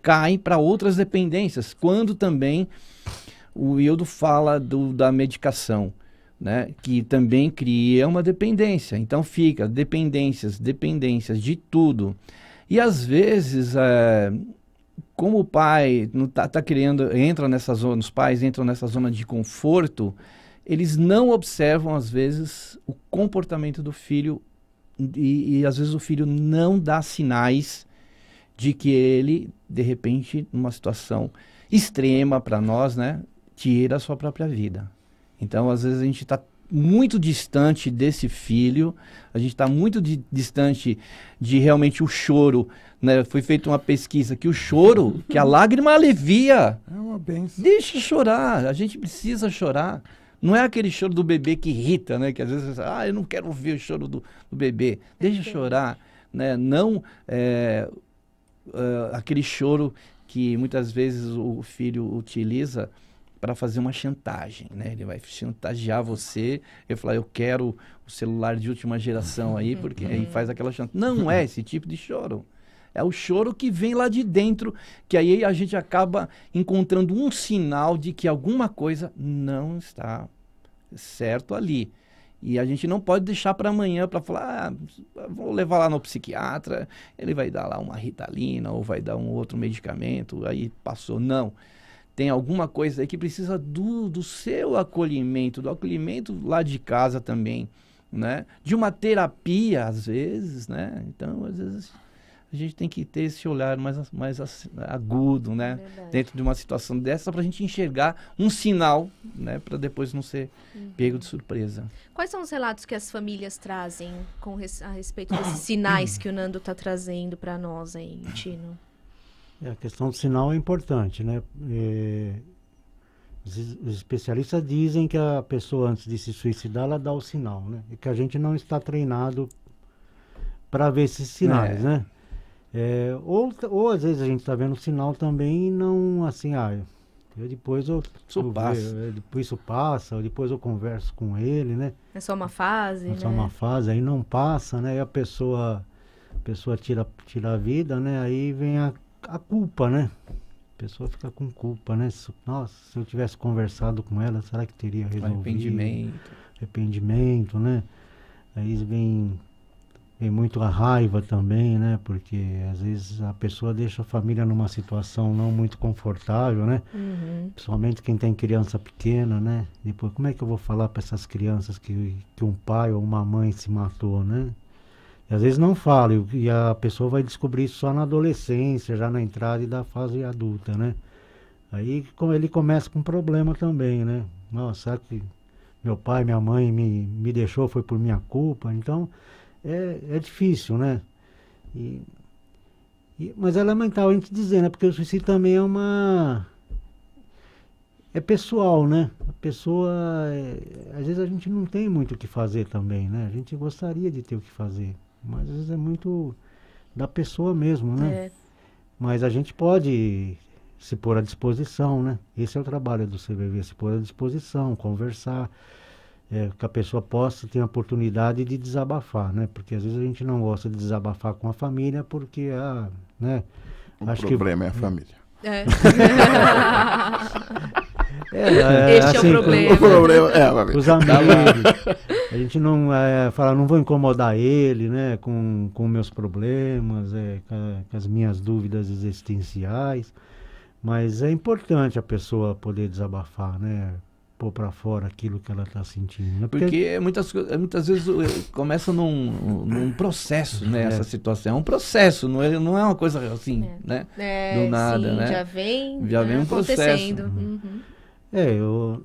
cai para outras dependências. Quando também o Ildo fala do, da medicação né, que também cria uma dependência. Então fica dependências, dependências de tudo. E às vezes, é, como o pai não tá, tá criando, entra nessa zona, os pais entram nessa zona de conforto, eles não observam às vezes o comportamento do filho e, e às vezes o filho não dá sinais de que ele, de repente, numa situação extrema para nós, né, tira a sua própria vida. Então, às vezes, a gente está muito distante desse filho, a gente está muito de, distante de realmente o choro. Né? Foi feita uma pesquisa que o choro, que a lágrima alivia. É uma benção. Deixa chorar, a gente precisa chorar. Não é aquele choro do bebê que irrita, né? Que às vezes você fala, ah, eu não quero ouvir o choro do, do bebê. Deixa é chorar, né? Não é, é, aquele choro que muitas vezes o filho utiliza para fazer uma chantagem, né? Ele vai chantagear você e falar, eu quero o celular de última geração aí, uhum. porque aí uhum. faz aquela chantagem. Não é esse tipo de choro. É o choro que vem lá de dentro, que aí a gente acaba encontrando um sinal de que alguma coisa não está certo ali. E a gente não pode deixar para amanhã para falar, ah, vou levar lá no psiquiatra, ele vai dar lá uma ritalina ou vai dar um outro medicamento, aí passou. Não. Não tem alguma coisa aí que precisa do, do seu acolhimento, do acolhimento lá de casa também, né? De uma terapia, às vezes, né? Então, às vezes, a gente tem que ter esse olhar mais, mais agudo, né? É verdade. Dentro de uma situação dessa, para a gente enxergar um sinal, né? Para depois não ser uhum. pego de surpresa. Quais são os relatos que as famílias trazem com res a respeito desses sinais que o Nando está trazendo para nós aí, Tino? É, a questão do sinal é importante, né? É, os especialistas dizem que a pessoa antes de se suicidar ela dá o sinal, né? E que a gente não está treinado para ver esses sinais, é. né? É, ou, ou às vezes a gente está vendo o sinal também e não assim, ah, eu depois eu, isso eu, passa. Eu, é, depois isso passa, depois eu converso com ele, né? É só uma fase, é né? só uma fase, aí não passa, né? E a pessoa a pessoa tira tira a vida, né? Aí vem a a culpa, né? A pessoa fica com culpa, né? Nossa, se eu tivesse conversado com ela, será que teria resolvido? Arrependimento. Arrependimento, né? Aí vem, vem muito a raiva também, né? Porque às vezes a pessoa deixa a família numa situação não muito confortável, né? Uhum. Principalmente quem tem criança pequena, né? Depois, como é que eu vou falar para essas crianças que, que um pai ou uma mãe se matou, né? E às vezes não fala, e a pessoa vai descobrir isso só na adolescência, já na entrada da fase adulta, né? Aí ele começa com um problema também, né? Nossa, será que meu pai, minha mãe me, me deixou, foi por minha culpa? Então, é, é difícil, né? E, e, mas é lamentável a gente dizer, né? Porque o suicídio também é uma... É pessoal, né? A pessoa... É, às vezes a gente não tem muito o que fazer também, né? A gente gostaria de ter o que fazer mas às vezes é muito da pessoa mesmo, né? É. Mas a gente pode se pôr à disposição, né? Esse é o trabalho do CVV, se pôr à disposição, conversar, é, que a pessoa possa ter a oportunidade de desabafar, né? Porque às vezes a gente não gosta de desabafar com a família porque a, ah, né? O Acho problema que... é a é. família. É. É, é este assim, é o assim, problema. O problema é, os amigos. Tá a gente não é, fala, não vou incomodar ele, né? Com, com meus problemas, é, com, com as minhas dúvidas existenciais. Mas é importante a pessoa poder desabafar, né? pôr para fora aquilo que ela está sentindo. Né? Porque, Porque é muitas, é muitas vezes eh, começa num, num processo, né? É. Essa situação. É um processo, não é, não é uma coisa assim, é. né? É, Do nada, sim, né? Já vem, já né, vem um processo. Uhum. Uhum. É, eu,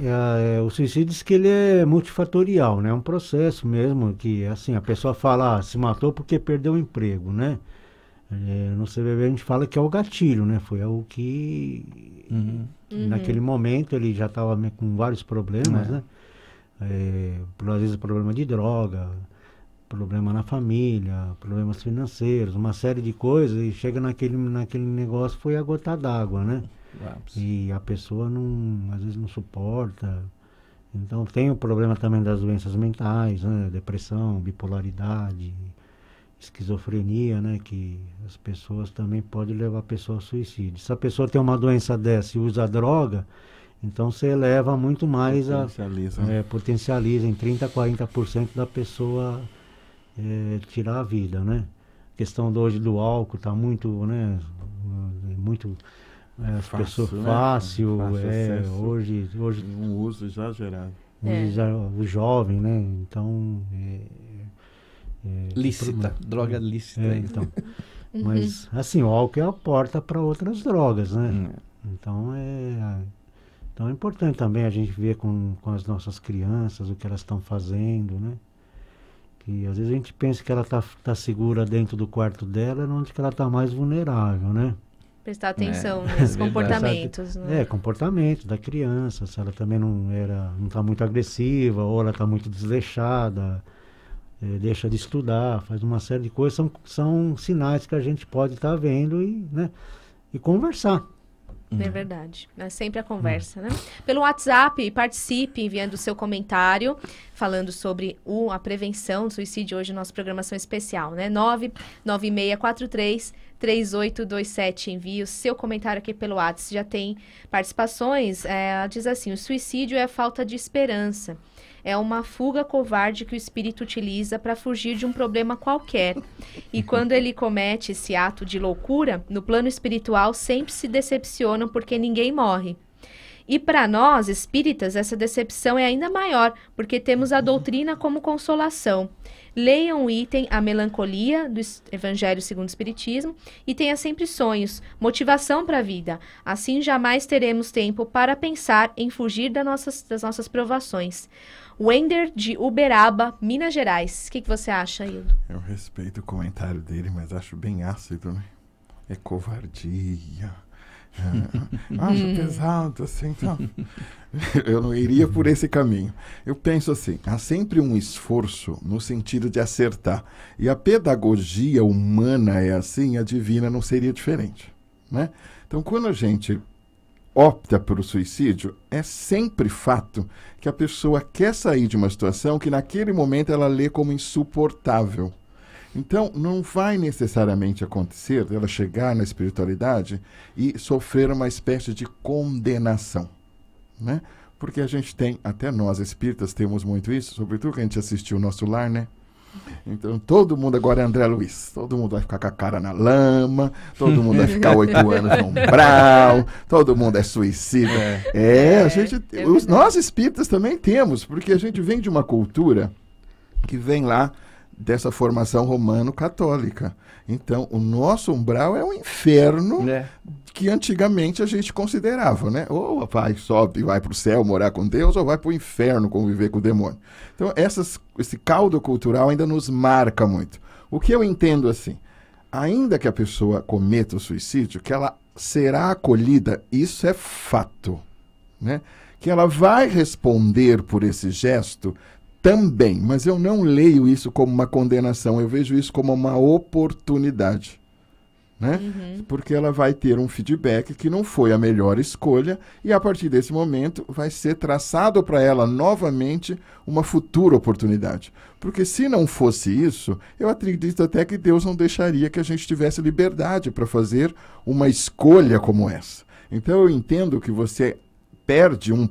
é, é, o suicídio diz que ele é multifatorial, né? É um processo mesmo que, assim, a pessoa fala, ah, se matou porque perdeu o emprego, né? É, no CBB a gente fala que é o gatilho, né? Foi o que, uhum. Uhum. naquele momento, ele já estava com vários problemas, é. né? É, às vezes problema de droga, problema na família, problemas financeiros, uma série de coisas, e chega naquele, naquele negócio, foi a gota d'água, né? Vamos. E a pessoa não, às vezes não suporta. Então tem o problema também das doenças mentais, né? depressão, bipolaridade, esquizofrenia, né? Que as pessoas também podem levar a pessoa ao suicídio. Se a pessoa tem uma doença dessa e usa droga, então você eleva muito mais potencializa. a. É, potencializa em 30%, 40% da pessoa é, tirar a vida, né? A questão do, hoje do álcool está muito, né? Muito é, fácil, né? fácil, fácil é, acesso, hoje, hoje um uso exagerado. é. o jovem, né? Então é, é, é lícita, droga é, lícita, então. Uhum. Mas assim, o álcool é a porta para outras drogas, né? Hum. Então é então é importante também a gente ver com, com as nossas crianças o que elas estão fazendo, né? Que às vezes a gente pensa que ela está tá segura dentro do quarto dela, onde que ela está mais vulnerável, né? prestar é, atenção né? é comportamentos. Né? É, comportamento da criança, se ela também não era, não está muito agressiva, ou ela está muito desleixada, é, deixa de estudar, faz uma série de coisas, são, são sinais que a gente pode estar tá vendo e, né, e conversar. É uhum. verdade. É sempre a conversa, né? Pelo WhatsApp, participe enviando o seu comentário, falando sobre o, a prevenção do suicídio hoje, nossa programação especial, né? 99643 3827. Envie o seu comentário aqui pelo WhatsApp. Já tem participações. É, ela diz assim: o suicídio é a falta de esperança. É uma fuga covarde que o espírito utiliza para fugir de um problema qualquer. E quando ele comete esse ato de loucura, no plano espiritual sempre se decepcionam porque ninguém morre. E para nós, espíritas, essa decepção é ainda maior, porque temos a uhum. doutrina como consolação. Leiam o item A Melancolia do Evangelho segundo o Espiritismo e tenha sempre sonhos, motivação para a vida. Assim jamais teremos tempo para pensar em fugir das nossas, das nossas provações. Wender de Uberaba, Minas Gerais. O que, que você acha, Ildo? Eu respeito o comentário dele, mas acho bem ácido, né? É covardia. acho hum. pesado, assim, Então, Eu não iria por esse caminho. Eu penso assim: há sempre um esforço no sentido de acertar. E a pedagogia humana é assim, a divina não seria diferente. Né? Então, quando a gente opta pelo suicídio, é sempre fato que a pessoa quer sair de uma situação que naquele momento ela lê como insuportável. Então, não vai necessariamente acontecer ela chegar na espiritualidade e sofrer uma espécie de condenação, né? Porque a gente tem, até nós espíritas temos muito isso, sobretudo que a gente assistiu o nosso lar, né? Então todo mundo agora é André Luiz. Todo mundo vai ficar com a cara na lama, todo mundo vai ficar oito anos no umbral, todo mundo é suicida. É, é a é, gente. É os, nós espíritas também temos, porque a gente vem de uma cultura que vem lá dessa formação romano-católica. Então, o nosso umbral é um inferno é. que antigamente a gente considerava, né? Ou vai, sobe, vai para o céu morar com Deus, ou vai para o inferno conviver com o demônio. Então, essas, esse caldo cultural ainda nos marca muito. O que eu entendo assim, ainda que a pessoa cometa o suicídio, que ela será acolhida, isso é fato, né? Que ela vai responder por esse gesto também, mas eu não leio isso como uma condenação, eu vejo isso como uma oportunidade. Né? Uhum. Porque ela vai ter um feedback que não foi a melhor escolha, e a partir desse momento vai ser traçado para ela novamente uma futura oportunidade. Porque se não fosse isso, eu acredito até que Deus não deixaria que a gente tivesse liberdade para fazer uma escolha como essa. Então eu entendo que você perde um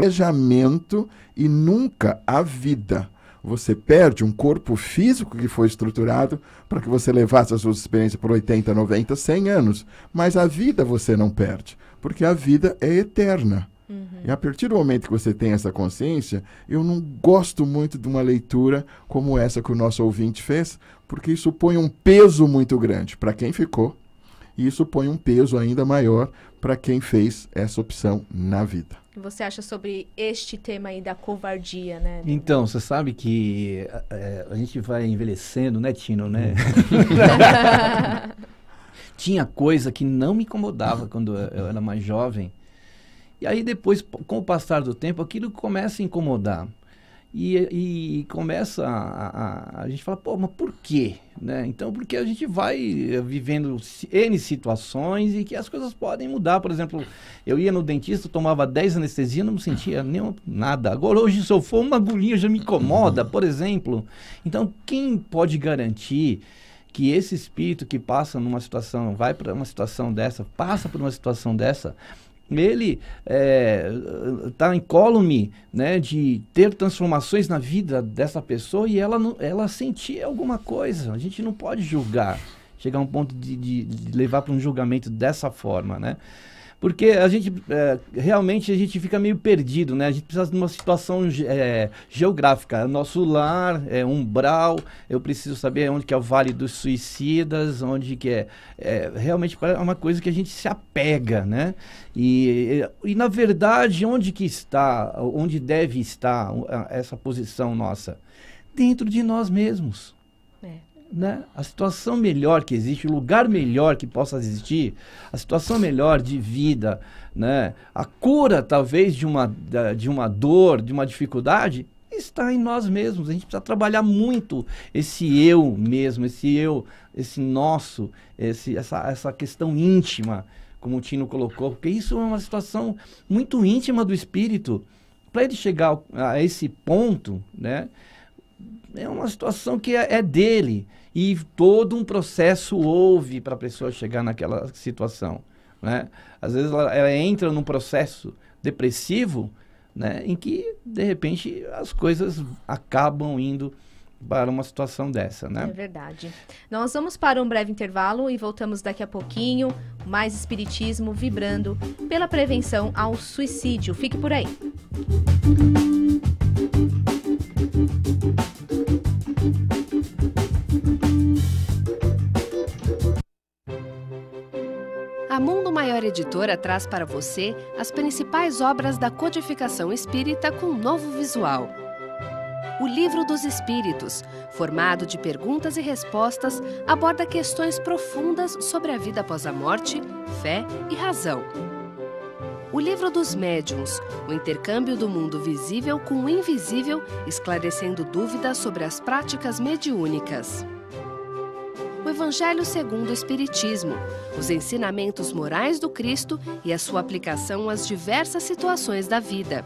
planejamento e nunca a vida. Você perde um corpo físico que foi estruturado para que você levasse as suas experiências por 80, 90, 100 anos. Mas a vida você não perde, porque a vida é eterna. Uhum. E a partir do momento que você tem essa consciência, eu não gosto muito de uma leitura como essa que o nosso ouvinte fez, porque isso põe um peso muito grande para quem ficou, e isso põe um peso ainda maior para quem fez essa opção na vida você acha sobre este tema aí da covardia, né? Então, você sabe que é, a gente vai envelhecendo, né, Tino, né? Tinha coisa que não me incomodava quando eu era mais jovem. E aí depois, com o passar do tempo, aquilo começa a incomodar. E, e começa a, a, a, gente fala, pô, mas por quê? Né? Então, porque a gente vai eh, vivendo N situações e que as coisas podem mudar. Por exemplo, eu ia no dentista, tomava 10 anestesia, não sentia nenhum, nada. Agora, hoje, se eu for uma agulhinha já me incomoda, por exemplo. Então, quem pode garantir que esse espírito que passa numa situação, vai para uma situação dessa, passa por uma situação dessa, ele está é, incólume tá né, de ter transformações na vida dessa pessoa e ela, ela sentir alguma coisa. A gente não pode julgar, chegar a um ponto de, de, de levar para um julgamento dessa forma, né? Porque a gente é, realmente a gente fica meio perdido, né? A gente precisa de uma situação é, geográfica. Nosso lar, é, umbral, eu preciso saber onde que é o Vale dos Suicidas, onde que é. é realmente é uma coisa que a gente se apega, né? E, e, e na verdade, onde que está, onde deve estar essa posição nossa? Dentro de nós mesmos né, a situação melhor que existe, o lugar melhor que possa existir, a situação melhor de vida, né, a cura talvez de uma, de uma dor, de uma dificuldade, está em nós mesmos. A gente precisa trabalhar muito esse eu mesmo, esse eu, esse nosso, esse, essa, essa questão íntima, como o Tino colocou, porque isso é uma situação muito íntima do espírito. Para ele chegar a esse ponto, né, é uma situação que é, é dele. E todo um processo houve para a pessoa chegar naquela situação. Né? Às vezes ela, ela entra num processo depressivo né, em que, de repente, as coisas acabam indo para uma situação dessa, né? É verdade. Nós vamos para um breve intervalo e voltamos daqui a pouquinho. Mais espiritismo vibrando pela prevenção ao suicídio. Fique por aí. Música Editora traz para você as principais obras da codificação espírita com um novo visual. O Livro dos Espíritos, formado de perguntas e respostas, aborda questões profundas sobre a vida após a morte, fé e razão. O Livro dos Médiuns, o intercâmbio do mundo visível com o invisível, esclarecendo dúvidas sobre as práticas mediúnicas o Evangelho segundo o Espiritismo, os ensinamentos morais do Cristo e a sua aplicação às diversas situações da vida.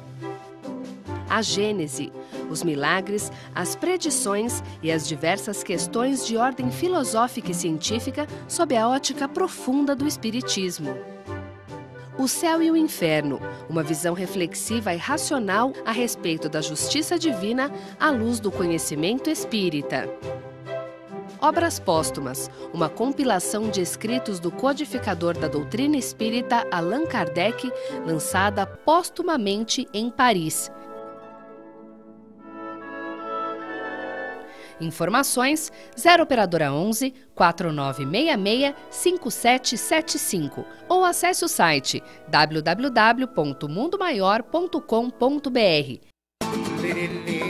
A Gênese, os milagres, as predições e as diversas questões de ordem filosófica e científica sob a ótica profunda do Espiritismo. O Céu e o Inferno, uma visão reflexiva e racional a respeito da justiça divina à luz do conhecimento espírita. Obras Póstumas, uma compilação de escritos do codificador da doutrina espírita Allan Kardec, lançada póstumamente em Paris. Informações 0 operadora 11 4966 5775 ou acesse o site www.mundomaior.com.br.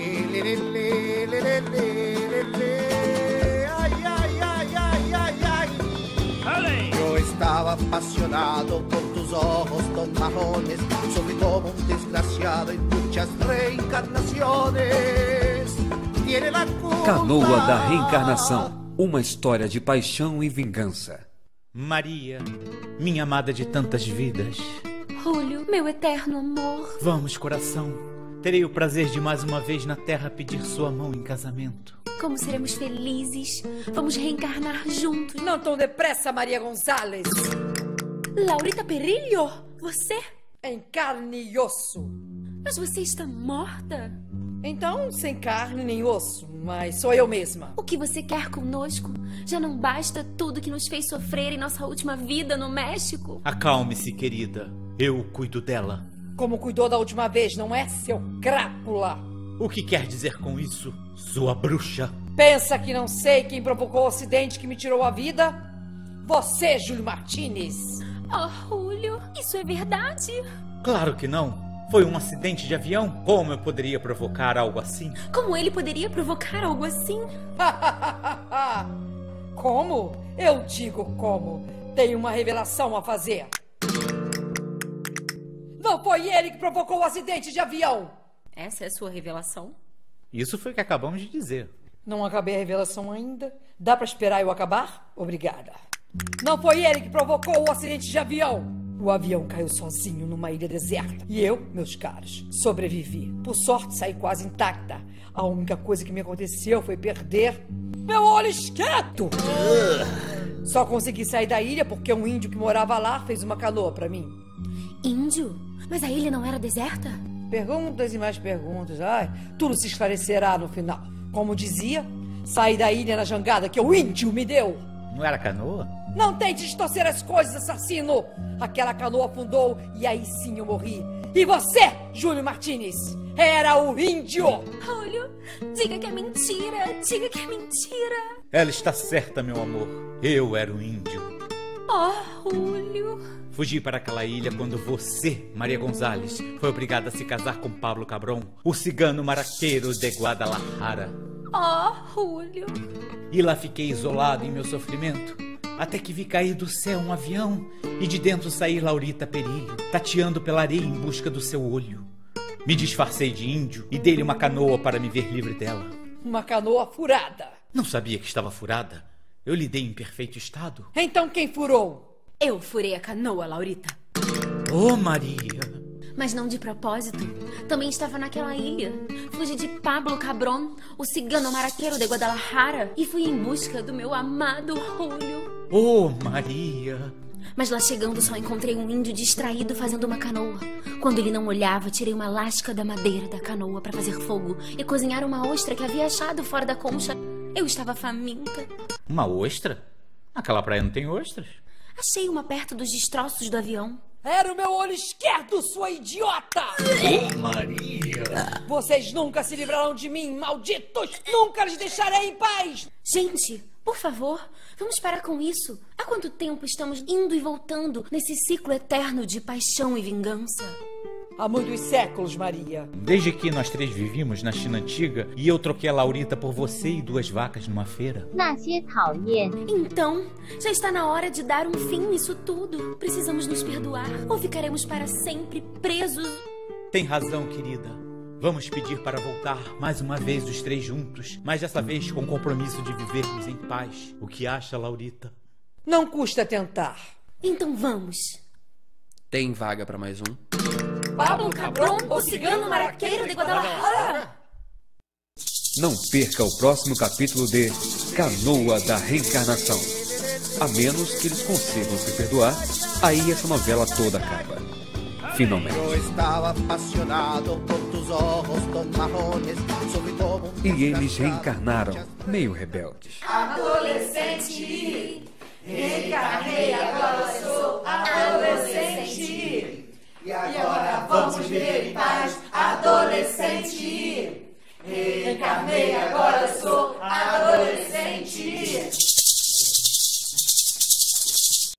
apasionado por tus ojos con marrones. Soy como un desgraciado en muchas reencarnaciones. Tiene la culpa. Canoa da Reencarnação. Uma história de paixão e vingança. Maria, minha amada de tantas vidas. Julio, meu eterno amor. Vamos, coração. Terei o prazer de mais uma vez na Terra pedir sua mão em casamento. Como seremos felizes! Vamos reencarnar juntos! Não tão depressa, Maria Gonzalez! Laurita Perillo, você? Em carne e osso! Mas você está morta? Então, sem carne nem osso, mas sou eu mesma. O que você quer conosco? Já não basta tudo que nos fez sofrer em nossa última vida no México? Acalme-se, querida. Eu cuido dela. Como cuidou da última vez, não é, seu crápula? O que quer dizer com isso, sua bruxa? Pensa que não sei quem provocou o acidente que me tirou a vida? Você, Júlio Martinez! Oh, Julio, isso é verdade? Claro que não. Foi um acidente de avião? Como eu poderia provocar algo assim? Como ele poderia provocar algo assim? como? Eu digo como. Tenho uma revelação a fazer. Não foi ele que provocou o acidente de avião! Essa é a sua revelação? Isso foi o que acabamos de dizer. Não acabei a revelação ainda. Dá para esperar eu acabar? Obrigada. Não foi ele que provocou o acidente de avião! O avião caiu sozinho numa ilha deserta. E eu, meus caros, sobrevivi. Por sorte, saí quase intacta. A única coisa que me aconteceu foi perder meu olho esquerdo! Só consegui sair da ilha porque um índio que morava lá fez uma caloa para mim. Índio? Mas a ilha não era deserta? Perguntas e mais perguntas. Ai, tudo se esclarecerá no final. Como dizia, saí da ilha na jangada que o índio me deu. Não era canoa? Não tente distorcer as coisas, assassino! Aquela canoa afundou e aí sim eu morri. E você, Júlio Martinez, era o índio! Júlio, diga que é mentira! Diga que é mentira! Ela está certa, meu amor. Eu era o índio. Oh, Julio. Fugi para aquela ilha quando você, Maria Gonzalez, foi obrigada a se casar com Pablo Cabron, o cigano maraqueiro de Guadalajara. Oh, Julio. E lá fiquei isolado em meu sofrimento, até que vi cair do céu um avião e de dentro sair Laurita Perillo, tateando pela areia em busca do seu olho. Me disfarcei de índio e dei-lhe uma canoa para me ver livre dela. Uma canoa furada? Não sabia que estava furada. Eu lhe dei em perfeito estado. Então quem furou? Eu furei a canoa, Laurita. Oh, Maria. Mas não de propósito. Também estava naquela ilha. Fugi de Pablo Cabron, o cigano maraqueiro de Guadalajara, e fui em busca do meu amado Julio. Oh, Maria. Mas lá chegando só encontrei um índio distraído fazendo uma canoa. Quando ele não olhava, tirei uma lasca da madeira da canoa para fazer fogo e cozinhar uma ostra que havia achado fora da concha. Eu estava faminta. Uma ostra? Aquela praia não tem ostras. Achei uma perto dos destroços do avião. Era o meu olho esquerdo, sua idiota! Maria! Vocês nunca se livrarão de mim, malditos! Nunca os deixarei em paz! Gente, por favor, vamos parar com isso. Há quanto tempo estamos indo e voltando nesse ciclo eterno de paixão e vingança? há muitos séculos, Maria. Desde que nós três vivíamos na China antiga e eu troquei a Laurita por você e duas vacas numa feira. Então, já está na hora de dar um fim nisso tudo. Precisamos nos perdoar ou ficaremos para sempre presos. Tem razão, querida. Vamos pedir para voltar mais uma vez os três juntos, mas dessa vez com o compromisso de vivermos em paz. O que acha, Laurita? Não custa tentar. Então vamos. Tem vaga para mais um? Pablo Cabron, o cigano maraqueiro de Guadalajara. Não perca o próximo capítulo de Canoa da Reencarnação. A menos que eles consigam se perdoar, aí essa novela toda acaba. Finalmente. E eles reencarnaram, meio rebeldes. Adolescente, reencarnei, agora sou adolescente. E agora vamos ver em paz, adolescente. Reencarnei, agora sou adolescente.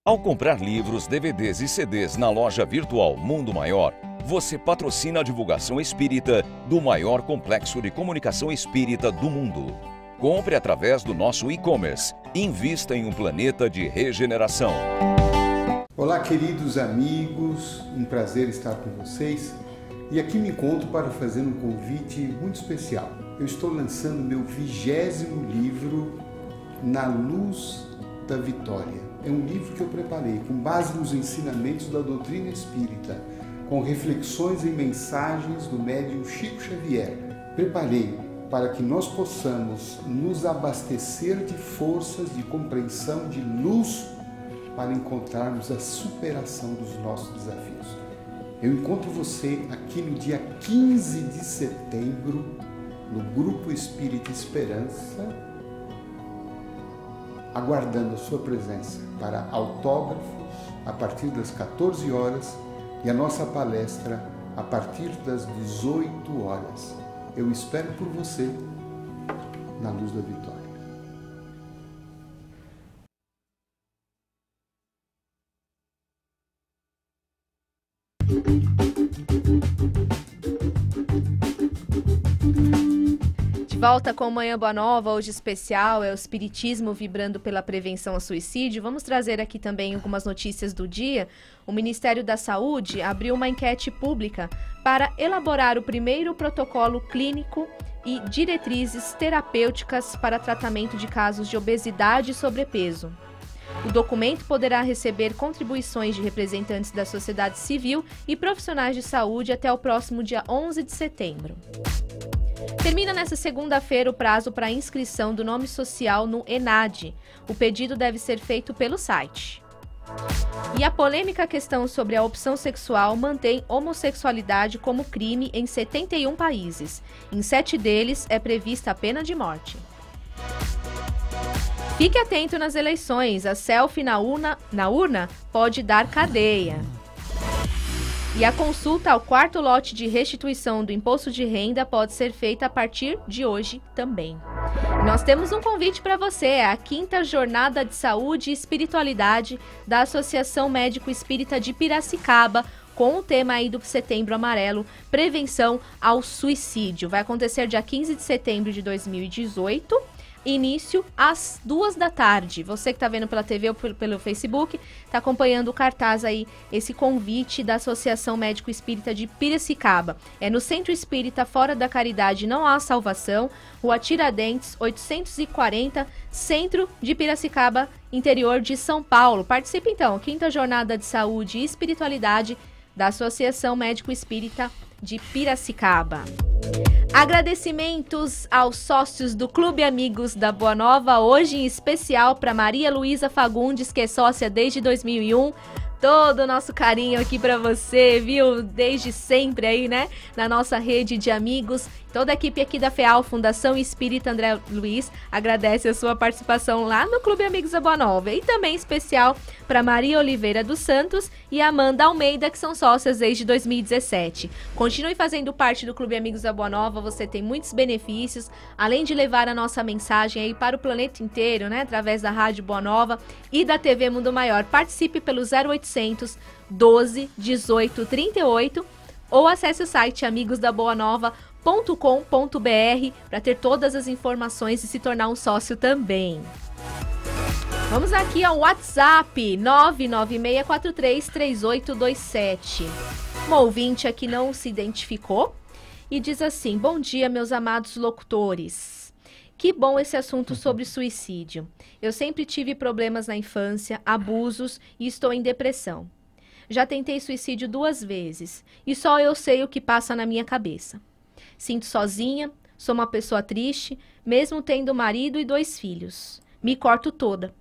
Ao comprar livros, DVDs e CDs na loja virtual Mundo Maior, você patrocina a divulgação espírita do maior complexo de comunicação espírita do mundo. Compre através do nosso e-commerce. Invista em um planeta de regeneração. Olá, queridos amigos, um prazer estar com vocês e aqui me encontro para fazer um convite muito especial. Eu estou lançando meu vigésimo livro Na Luz da Vitória. É um livro que eu preparei com base nos ensinamentos da doutrina espírita, com reflexões e mensagens do médium Chico Xavier. Preparei para que nós possamos nos abastecer de forças de compreensão, de luz para encontrarmos a superação dos nossos desafios. Eu encontro você aqui no dia 15 de setembro, no Grupo Espírito Esperança, aguardando a sua presença para autógrafos a partir das 14 horas e a nossa palestra a partir das 18 horas. Eu espero por você na luz da vitória. De volta com Manhã Boa Nova, hoje especial é o Espiritismo vibrando pela prevenção ao suicídio. Vamos trazer aqui também algumas notícias do dia. O Ministério da Saúde abriu uma enquete pública para elaborar o primeiro protocolo clínico e diretrizes terapêuticas para tratamento de casos de obesidade e sobrepeso. O documento poderá receber contribuições de representantes da sociedade civil e profissionais de saúde até o próximo dia 11 de setembro. Termina nesta segunda-feira o prazo para inscrição do nome social no ENAD. O pedido deve ser feito pelo site. E a polêmica questão sobre a opção sexual mantém homossexualidade como crime em 71 países. Em sete deles é prevista a pena de morte. Fique atento nas eleições, a selfie na urna, na urna pode dar cadeia. E a consulta ao quarto lote de restituição do imposto de renda pode ser feita a partir de hoje também. Nós temos um convite para você, é a quinta jornada de saúde e espiritualidade da Associação Médico Espírita de Piracicaba, com o tema aí do Setembro Amarelo, prevenção ao suicídio. Vai acontecer dia 15 de setembro de 2018 início às duas da tarde. Você que está vendo pela TV ou pelo Facebook, está acompanhando o cartaz aí, esse convite da Associação Médico Espírita de Piracicaba. É no Centro Espírita Fora da Caridade Não Há Salvação, Rua Tiradentes, 840, Centro de Piracicaba, interior de São Paulo. Participe então, quinta jornada de saúde e espiritualidade da Associação Médico Espírita de Piracicaba. Agradecimentos aos sócios do Clube Amigos da Boa Nova, hoje em especial para Maria Luísa Fagundes, que é sócia desde 2001 todo o nosso carinho aqui para você, viu? Desde sempre aí, né? Na nossa rede de amigos. Toda a equipe aqui da FEAL, Fundação Espírita André Luiz, agradece a sua participação lá no Clube Amigos da Boa Nova. E também especial para Maria Oliveira dos Santos e Amanda Almeida, que são sócias desde 2017. Continue fazendo parte do Clube Amigos da Boa Nova, você tem muitos benefícios, além de levar a nossa mensagem aí para o planeta inteiro, né? Através da Rádio Boa Nova e da TV Mundo Maior. Participe pelo 0800 800 12 18 38 ou acesse o site amigosdaboanova.com.br para ter todas as informações e se tornar um sócio também. Vamos aqui ao WhatsApp 996433827. Um ouvinte aqui não se identificou e diz assim: Bom dia, meus amados locutores. Que bom esse assunto uhum. sobre suicídio. Eu sempre tive problemas na infância, abusos e estou em depressão. Já tentei suicídio duas vezes e só eu sei o que passa na minha cabeça. Sinto sozinha, sou uma pessoa triste, mesmo tendo marido e dois filhos. Me corto toda.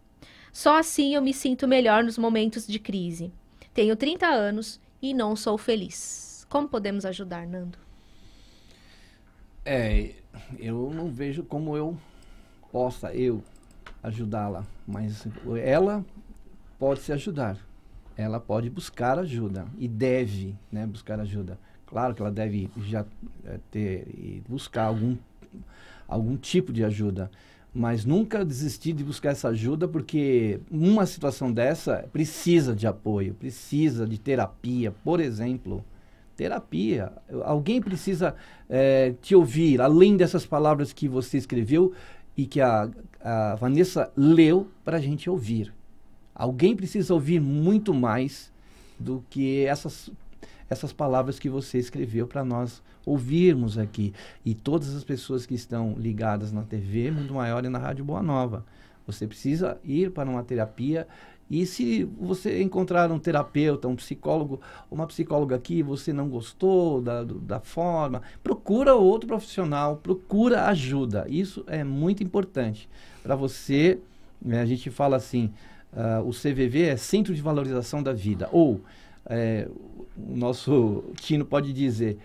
Só assim eu me sinto melhor nos momentos de crise. Tenho 30 anos e não sou feliz. Como podemos ajudar, Nando? É, eu não vejo como eu possa, eu, ajudá-la. Mas ela pode se ajudar. Ela pode buscar ajuda e deve né, buscar ajuda. Claro que ela deve já é, ter e buscar algum, algum tipo de ajuda. Mas nunca desistir de buscar essa ajuda, porque uma situação dessa precisa de apoio, precisa de terapia, por exemplo. Terapia. Alguém precisa é, te ouvir, além dessas palavras que você escreveu e que a, a Vanessa leu para a gente ouvir. Alguém precisa ouvir muito mais do que essas, essas palavras que você escreveu para nós ouvirmos aqui. E todas as pessoas que estão ligadas na TV Mundo Maior e na Rádio Boa Nova. Você precisa ir para uma terapia e se você encontrar um terapeuta, um psicólogo, uma psicóloga aqui, você não gostou da, da forma, procura outro profissional, procura ajuda. Isso é muito importante para você. Né, a gente fala assim, uh, o CVV é Centro de Valorização da Vida. Ou é, o nosso Tino pode dizer,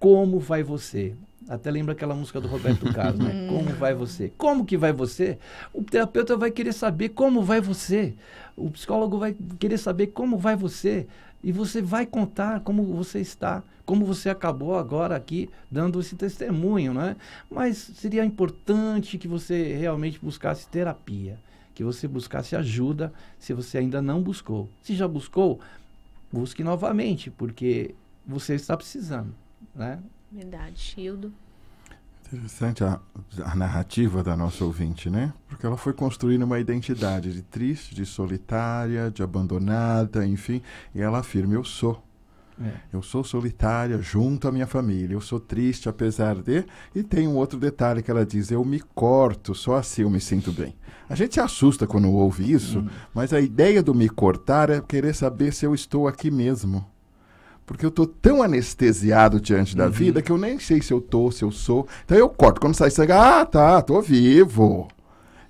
como vai você? Até lembra aquela música do Roberto Carlos, né? Hum. Como vai você? Como que vai você? O terapeuta vai querer saber como vai você. O psicólogo vai querer saber como vai você. E você vai contar como você está, como você acabou agora aqui dando esse testemunho, né? Mas seria importante que você realmente buscasse terapia, que você buscasse ajuda se você ainda não buscou. Se já buscou, busque novamente, porque você está precisando, né? Verdade, Childo. Interessante a, a, narrativa da nossa ouvinte, né? Porque ela foi construindo uma identidade de triste, de solitária, de abandonada, enfim. E ela afirma: Eu sou. É. Eu sou solitária junto à minha família. Eu sou triste, apesar de. E tem um outro detalhe que ela diz: Eu me corto, só assim eu me sinto bem. A gente se assusta quando ouve isso, hum. mas a ideia do me cortar é querer saber se eu estou aqui mesmo. Porque eu tô tão anestesiado diante da uhum. vida que eu nem sei se eu tô, se eu sou. Então eu corto. Quando sai sangue, ah, tá, tô vivo.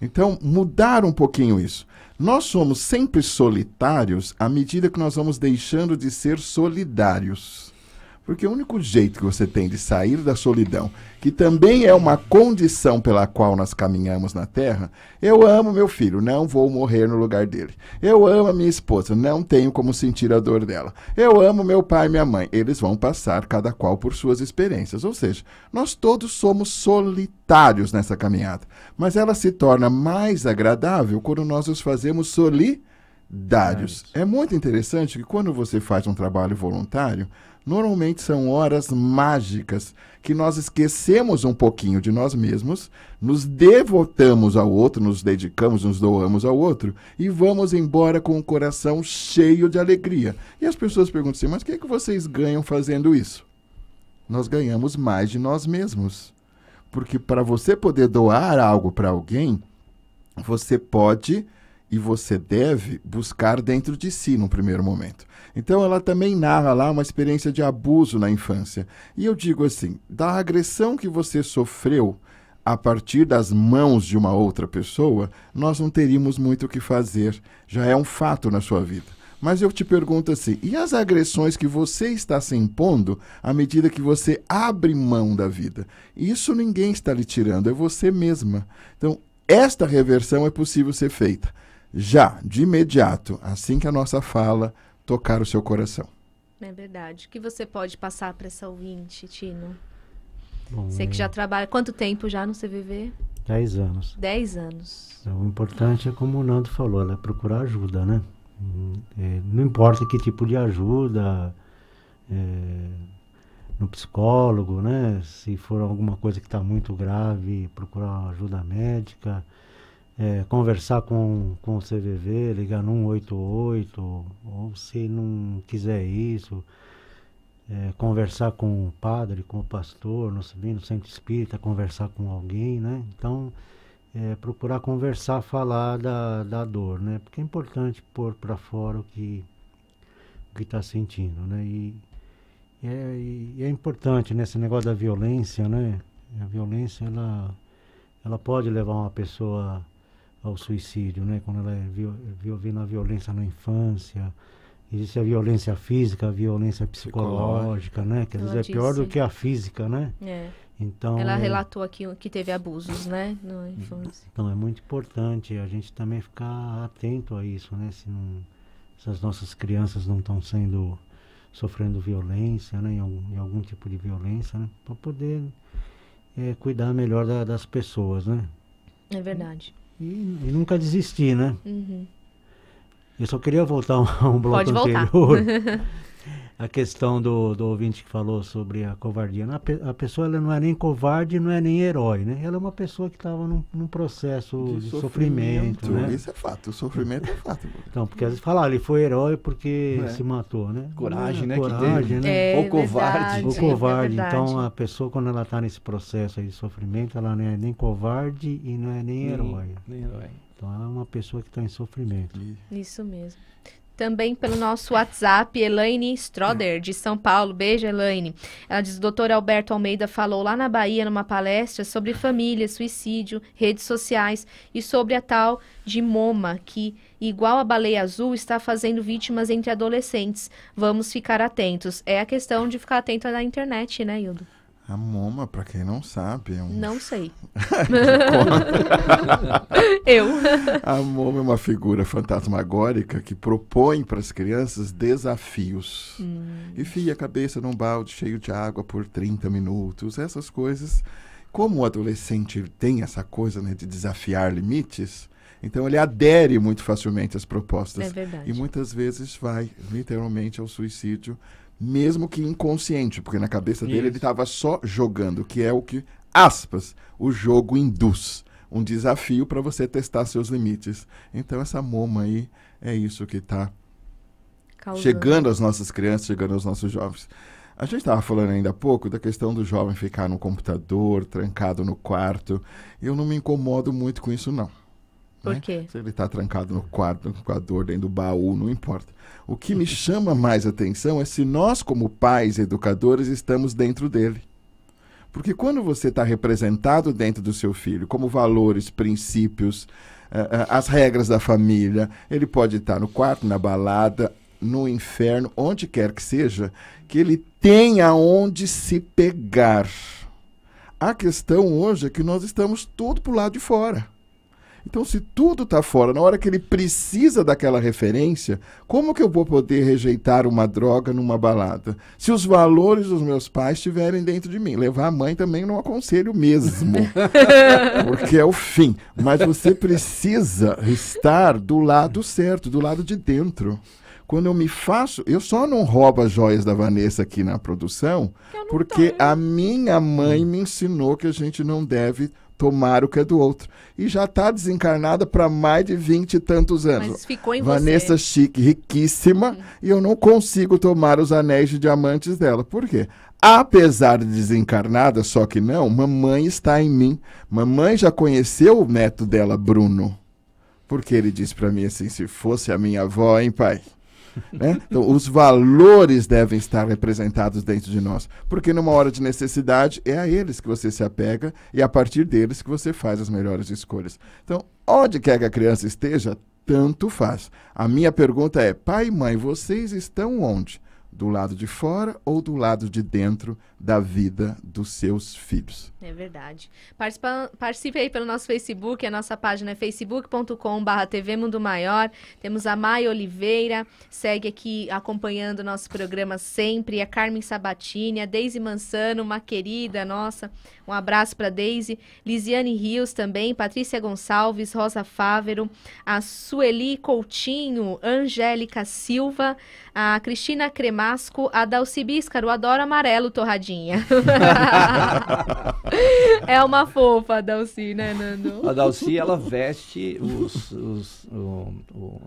Então, mudar um pouquinho isso. Nós somos sempre solitários à medida que nós vamos deixando de ser solidários. Porque o único jeito que você tem de sair da solidão, que também é uma condição pela qual nós caminhamos na Terra, eu amo meu filho, não vou morrer no lugar dele. Eu amo a minha esposa, não tenho como sentir a dor dela. Eu amo meu pai e minha mãe, eles vão passar cada qual por suas experiências. Ou seja, nós todos somos solitários nessa caminhada, mas ela se torna mais agradável quando nós os fazemos solidários. É muito interessante que quando você faz um trabalho voluntário, normalmente são horas mágicas que nós esquecemos um pouquinho de nós mesmos, nos devotamos ao outro, nos dedicamos, nos doamos ao outro e vamos embora com o coração cheio de alegria. E as pessoas perguntam assim: mas o que, é que vocês ganham fazendo isso? Nós ganhamos mais de nós mesmos. Porque para você poder doar algo para alguém, você pode e você deve buscar dentro de si no primeiro momento. Então ela também narra lá uma experiência de abuso na infância. E eu digo assim, da agressão que você sofreu a partir das mãos de uma outra pessoa, nós não teríamos muito o que fazer, já é um fato na sua vida. Mas eu te pergunto assim: e as agressões que você está se impondo à medida que você abre mão da vida? Isso ninguém está lhe tirando, é você mesma. Então, esta reversão é possível ser feita já, de imediato, assim que a nossa fala tocar o seu coração. É verdade. O que você pode passar para essa ouvinte, Tino? Bom, você que é. já trabalha. Quanto tempo já no CVV? Dez anos. Dez anos. Então, o importante é, como o Nando falou, né? procurar ajuda, né? É, não importa que tipo de ajuda, é, no psicólogo, né? Se for alguma coisa que está muito grave, procurar ajuda médica é, conversar com, com o CVV, ligar no 188, ou se não quiser isso, é, conversar com o padre, com o pastor, no, no centro espírita, conversar com alguém, né? Então, é, procurar conversar, falar da, da dor, né? Porque é importante pôr para fora o que o está sentindo, né? É, e, e, é, importante, né? Esse negócio da violência, né? A violência, ela, ela pode levar uma pessoa ao suicídio, né? quando ela é viu vivendo a violência na infância. Existe a violência física, a violência psicológica, né? Que às vezes é pior do que a física, né? É. Então, ela é relatou aqui que teve abusos, né? No infância. Então é muito importante a gente também ficar atento a isso, né? Se, não, se as nossas crianças não estão sendo sofrendo violência, né? Em algum, em algum tipo de violência, né? Para poder é, cuidar melhor da, das pessoas, né? É verdade. E, e nunca desisti, né? Uhum. Eu só queria voltar a um, um bloco Pode anterior. a questão do, do ouvinte que falou sobre a covardia. A, a pessoa ela não é nem covarde, não é nem herói, né? Ela é uma pessoa que estava num, num, processo de, de sofrimento. sofrimento né? Isso é fato, o sofrimento é fato. Então, porque às vezes fala, ah, ele foi herói porque é. se matou, né? Coragem, né? Coragem, né? É, Ou covarde. Ou é covarde. então, a pessoa, quando ela está nesse processo de sofrimento, ela não é nem covarde e não é nem, nem herói. Nem herói. Então, ela é uma pessoa que está em sofrimento. Isso mesmo. Também pelo nosso WhatsApp, Elaine Stroder, de São Paulo. Beijo, Elaine. Ela diz: Doutor Alberto Almeida falou lá na Bahia, numa palestra, sobre família, suicídio, redes sociais e sobre a tal de MoMA, que, igual a baleia azul, está fazendo vítimas entre adolescentes. Vamos ficar atentos. É a questão de ficar atento na internet, né, Hildo? A MoMA, pra quem não sabe... É um... Não sei. Eu. A MoMA é uma figura fantasmagórica que propõe para as crianças desafios. Hum. Enfia a cabeça num balde cheio de água por 30 minutos, essas coisas. Como o adolescente tem essa coisa né, de desafiar limites, então ele adere muito facilmente às propostas. É verdade. E muitas vezes vai literalmente ao suicídio mesmo que inconsciente, porque na cabeça dele Isso. ele estava só jogando, que é o que, aspas, o jogo induz um desafio para você testar seus limites. Então essa moma aí é isso que está chegando às nossas crianças, chegando aos nossos jovens. A gente estava falando ainda há pouco da questão do jovem ficar no computador, trancado no quarto. Eu não me incomodo muito com isso não. Por né? Se ele está trancado no quarto, com a dor dentro do baú, não importa. O que me chama mais atenção é se nós, como pais educadores, estamos dentro dele. Porque quando você está representado dentro do seu filho, como valores, princípios, eh, eh, as regras da família, ele pode estar tá no quarto, na balada, no inferno, onde quer que seja, que ele tenha onde se pegar. A questão hoje é que nós estamos todos para o lado de fora. Então, se tudo está fora, na hora que ele precisa daquela referência, como que eu vou poder rejeitar uma droga numa balada? Se os valores dos meus pais estiverem dentro de mim. Levar a mãe também não aconselho mesmo, porque é o fim. Mas você precisa estar do lado certo, do lado de dentro quando eu me faço, eu só não roubo as joias da Vanessa aqui na produção, porque a minha mãe me ensinou que a gente não deve tomar o que é do outro. E já está desencarnada para mais de vinte e tantos anos. Mas ficou em Vanessa você. chique, riquíssima, uhum. e eu não consigo tomar os anéis de diamantes dela. Por quê? Apesar de desencarnada, só que não, mamãe está em mim. Mamãe já conheceu o neto dela, Bruno. Porque ele disse para mim assim: se fosse a minha avó, hein, pai? Né? Então, os valores devem estar representados dentro de nós, porque numa hora de necessidade é a eles que você se apega e é a partir deles que você faz as melhores escolhas. Então, onde quer que a criança esteja, tanto faz. A minha pergunta é: pai e mãe, vocês estão onde? Do lado de fora ou do lado de dentro da vida dos seus filhos? É verdade. Participa, participe aí pelo nosso Facebook, a nossa página é facebook.com.br TV Mundo Maior. Temos a Mai Oliveira, segue aqui acompanhando o nosso programa sempre, a Carmen Sabatini, a Deise Mansano, uma querida nossa. Um abraço para Deise, Lisiane Rios também, Patrícia Gonçalves, Rosa Fávero, a Sueli Coutinho, Angélica Silva, a Cristina Cremasco, a Dalci Bíscaro, adoro amarelo, torradinha. É uma fofa a Dalci, né, Nando? A Dalci, ela veste os, os, o, o,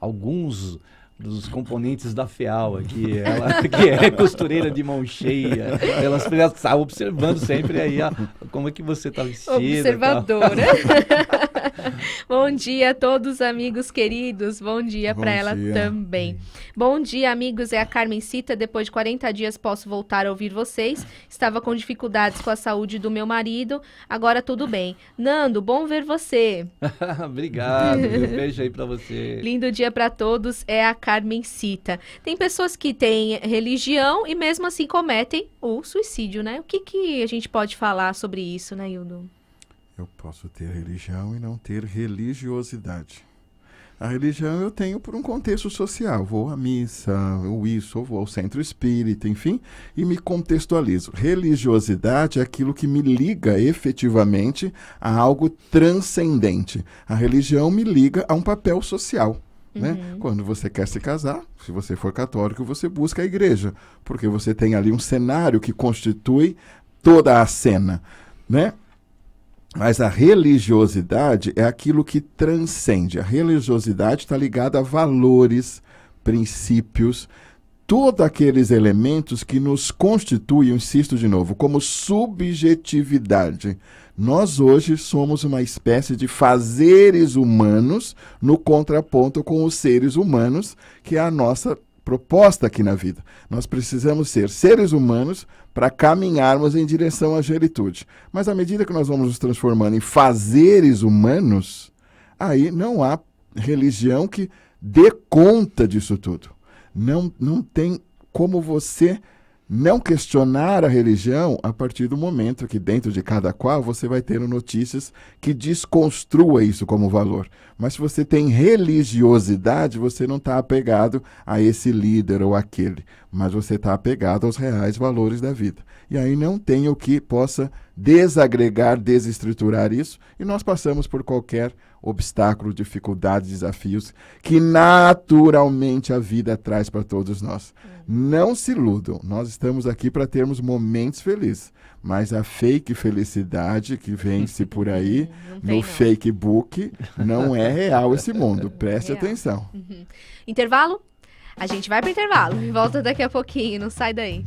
alguns dos componentes da FEAL aqui. Ela que é costureira de mão cheia. Ela está observando sempre aí a, como é que você está vestida. Observadora. Bom dia a todos, amigos queridos. Bom dia para ela também. Bom dia, amigos. É a Carmencita. Depois de 40 dias posso voltar a ouvir vocês. Estava com dificuldades com a saúde do meu marido. Agora tudo bem. Nando, bom ver você. Obrigado. Um beijo aí para você. Lindo dia para todos. É a Carmencita. Tem pessoas que têm religião e mesmo assim cometem o suicídio, né? O que, que a gente pode falar sobre isso, né, Hildo? Eu posso ter religião e não ter religiosidade. A religião eu tenho por um contexto social. Vou à missa, ou isso, ou vou ao centro espírita, enfim, e me contextualizo. Religiosidade é aquilo que me liga efetivamente a algo transcendente. A religião me liga a um papel social. Né? Uhum. Quando você quer se casar, se você for católico, você busca a igreja, porque você tem ali um cenário que constitui toda a cena. Né? Mas a religiosidade é aquilo que transcende. A religiosidade está ligada a valores, princípios, todos aqueles elementos que nos constituem, insisto de novo, como subjetividade. Nós hoje somos uma espécie de fazeres humanos no contraponto com os seres humanos, que é a nossa proposta aqui na vida. Nós precisamos ser seres humanos para caminharmos em direção à geritude. Mas à medida que nós vamos nos transformando em fazeres humanos, aí não há religião que dê conta disso tudo. Não, não tem como você não questionar a religião a partir do momento que dentro de cada qual você vai ter notícias que desconstrua isso como valor. Mas se você tem religiosidade, você não está apegado a esse líder ou aquele, mas você está apegado aos reais valores da vida. E aí não tem o que possa desagregar, desestruturar isso, e nós passamos por qualquer obstáculo, dificuldade, desafios que naturalmente a vida traz para todos nós. É. Não se iludam, nós estamos aqui para termos momentos felizes. Mas a fake felicidade que vence por aí no Facebook não é real esse mundo. Preste real. atenção. Uhum. Intervalo? A gente vai para intervalo e volta daqui a pouquinho, não sai daí.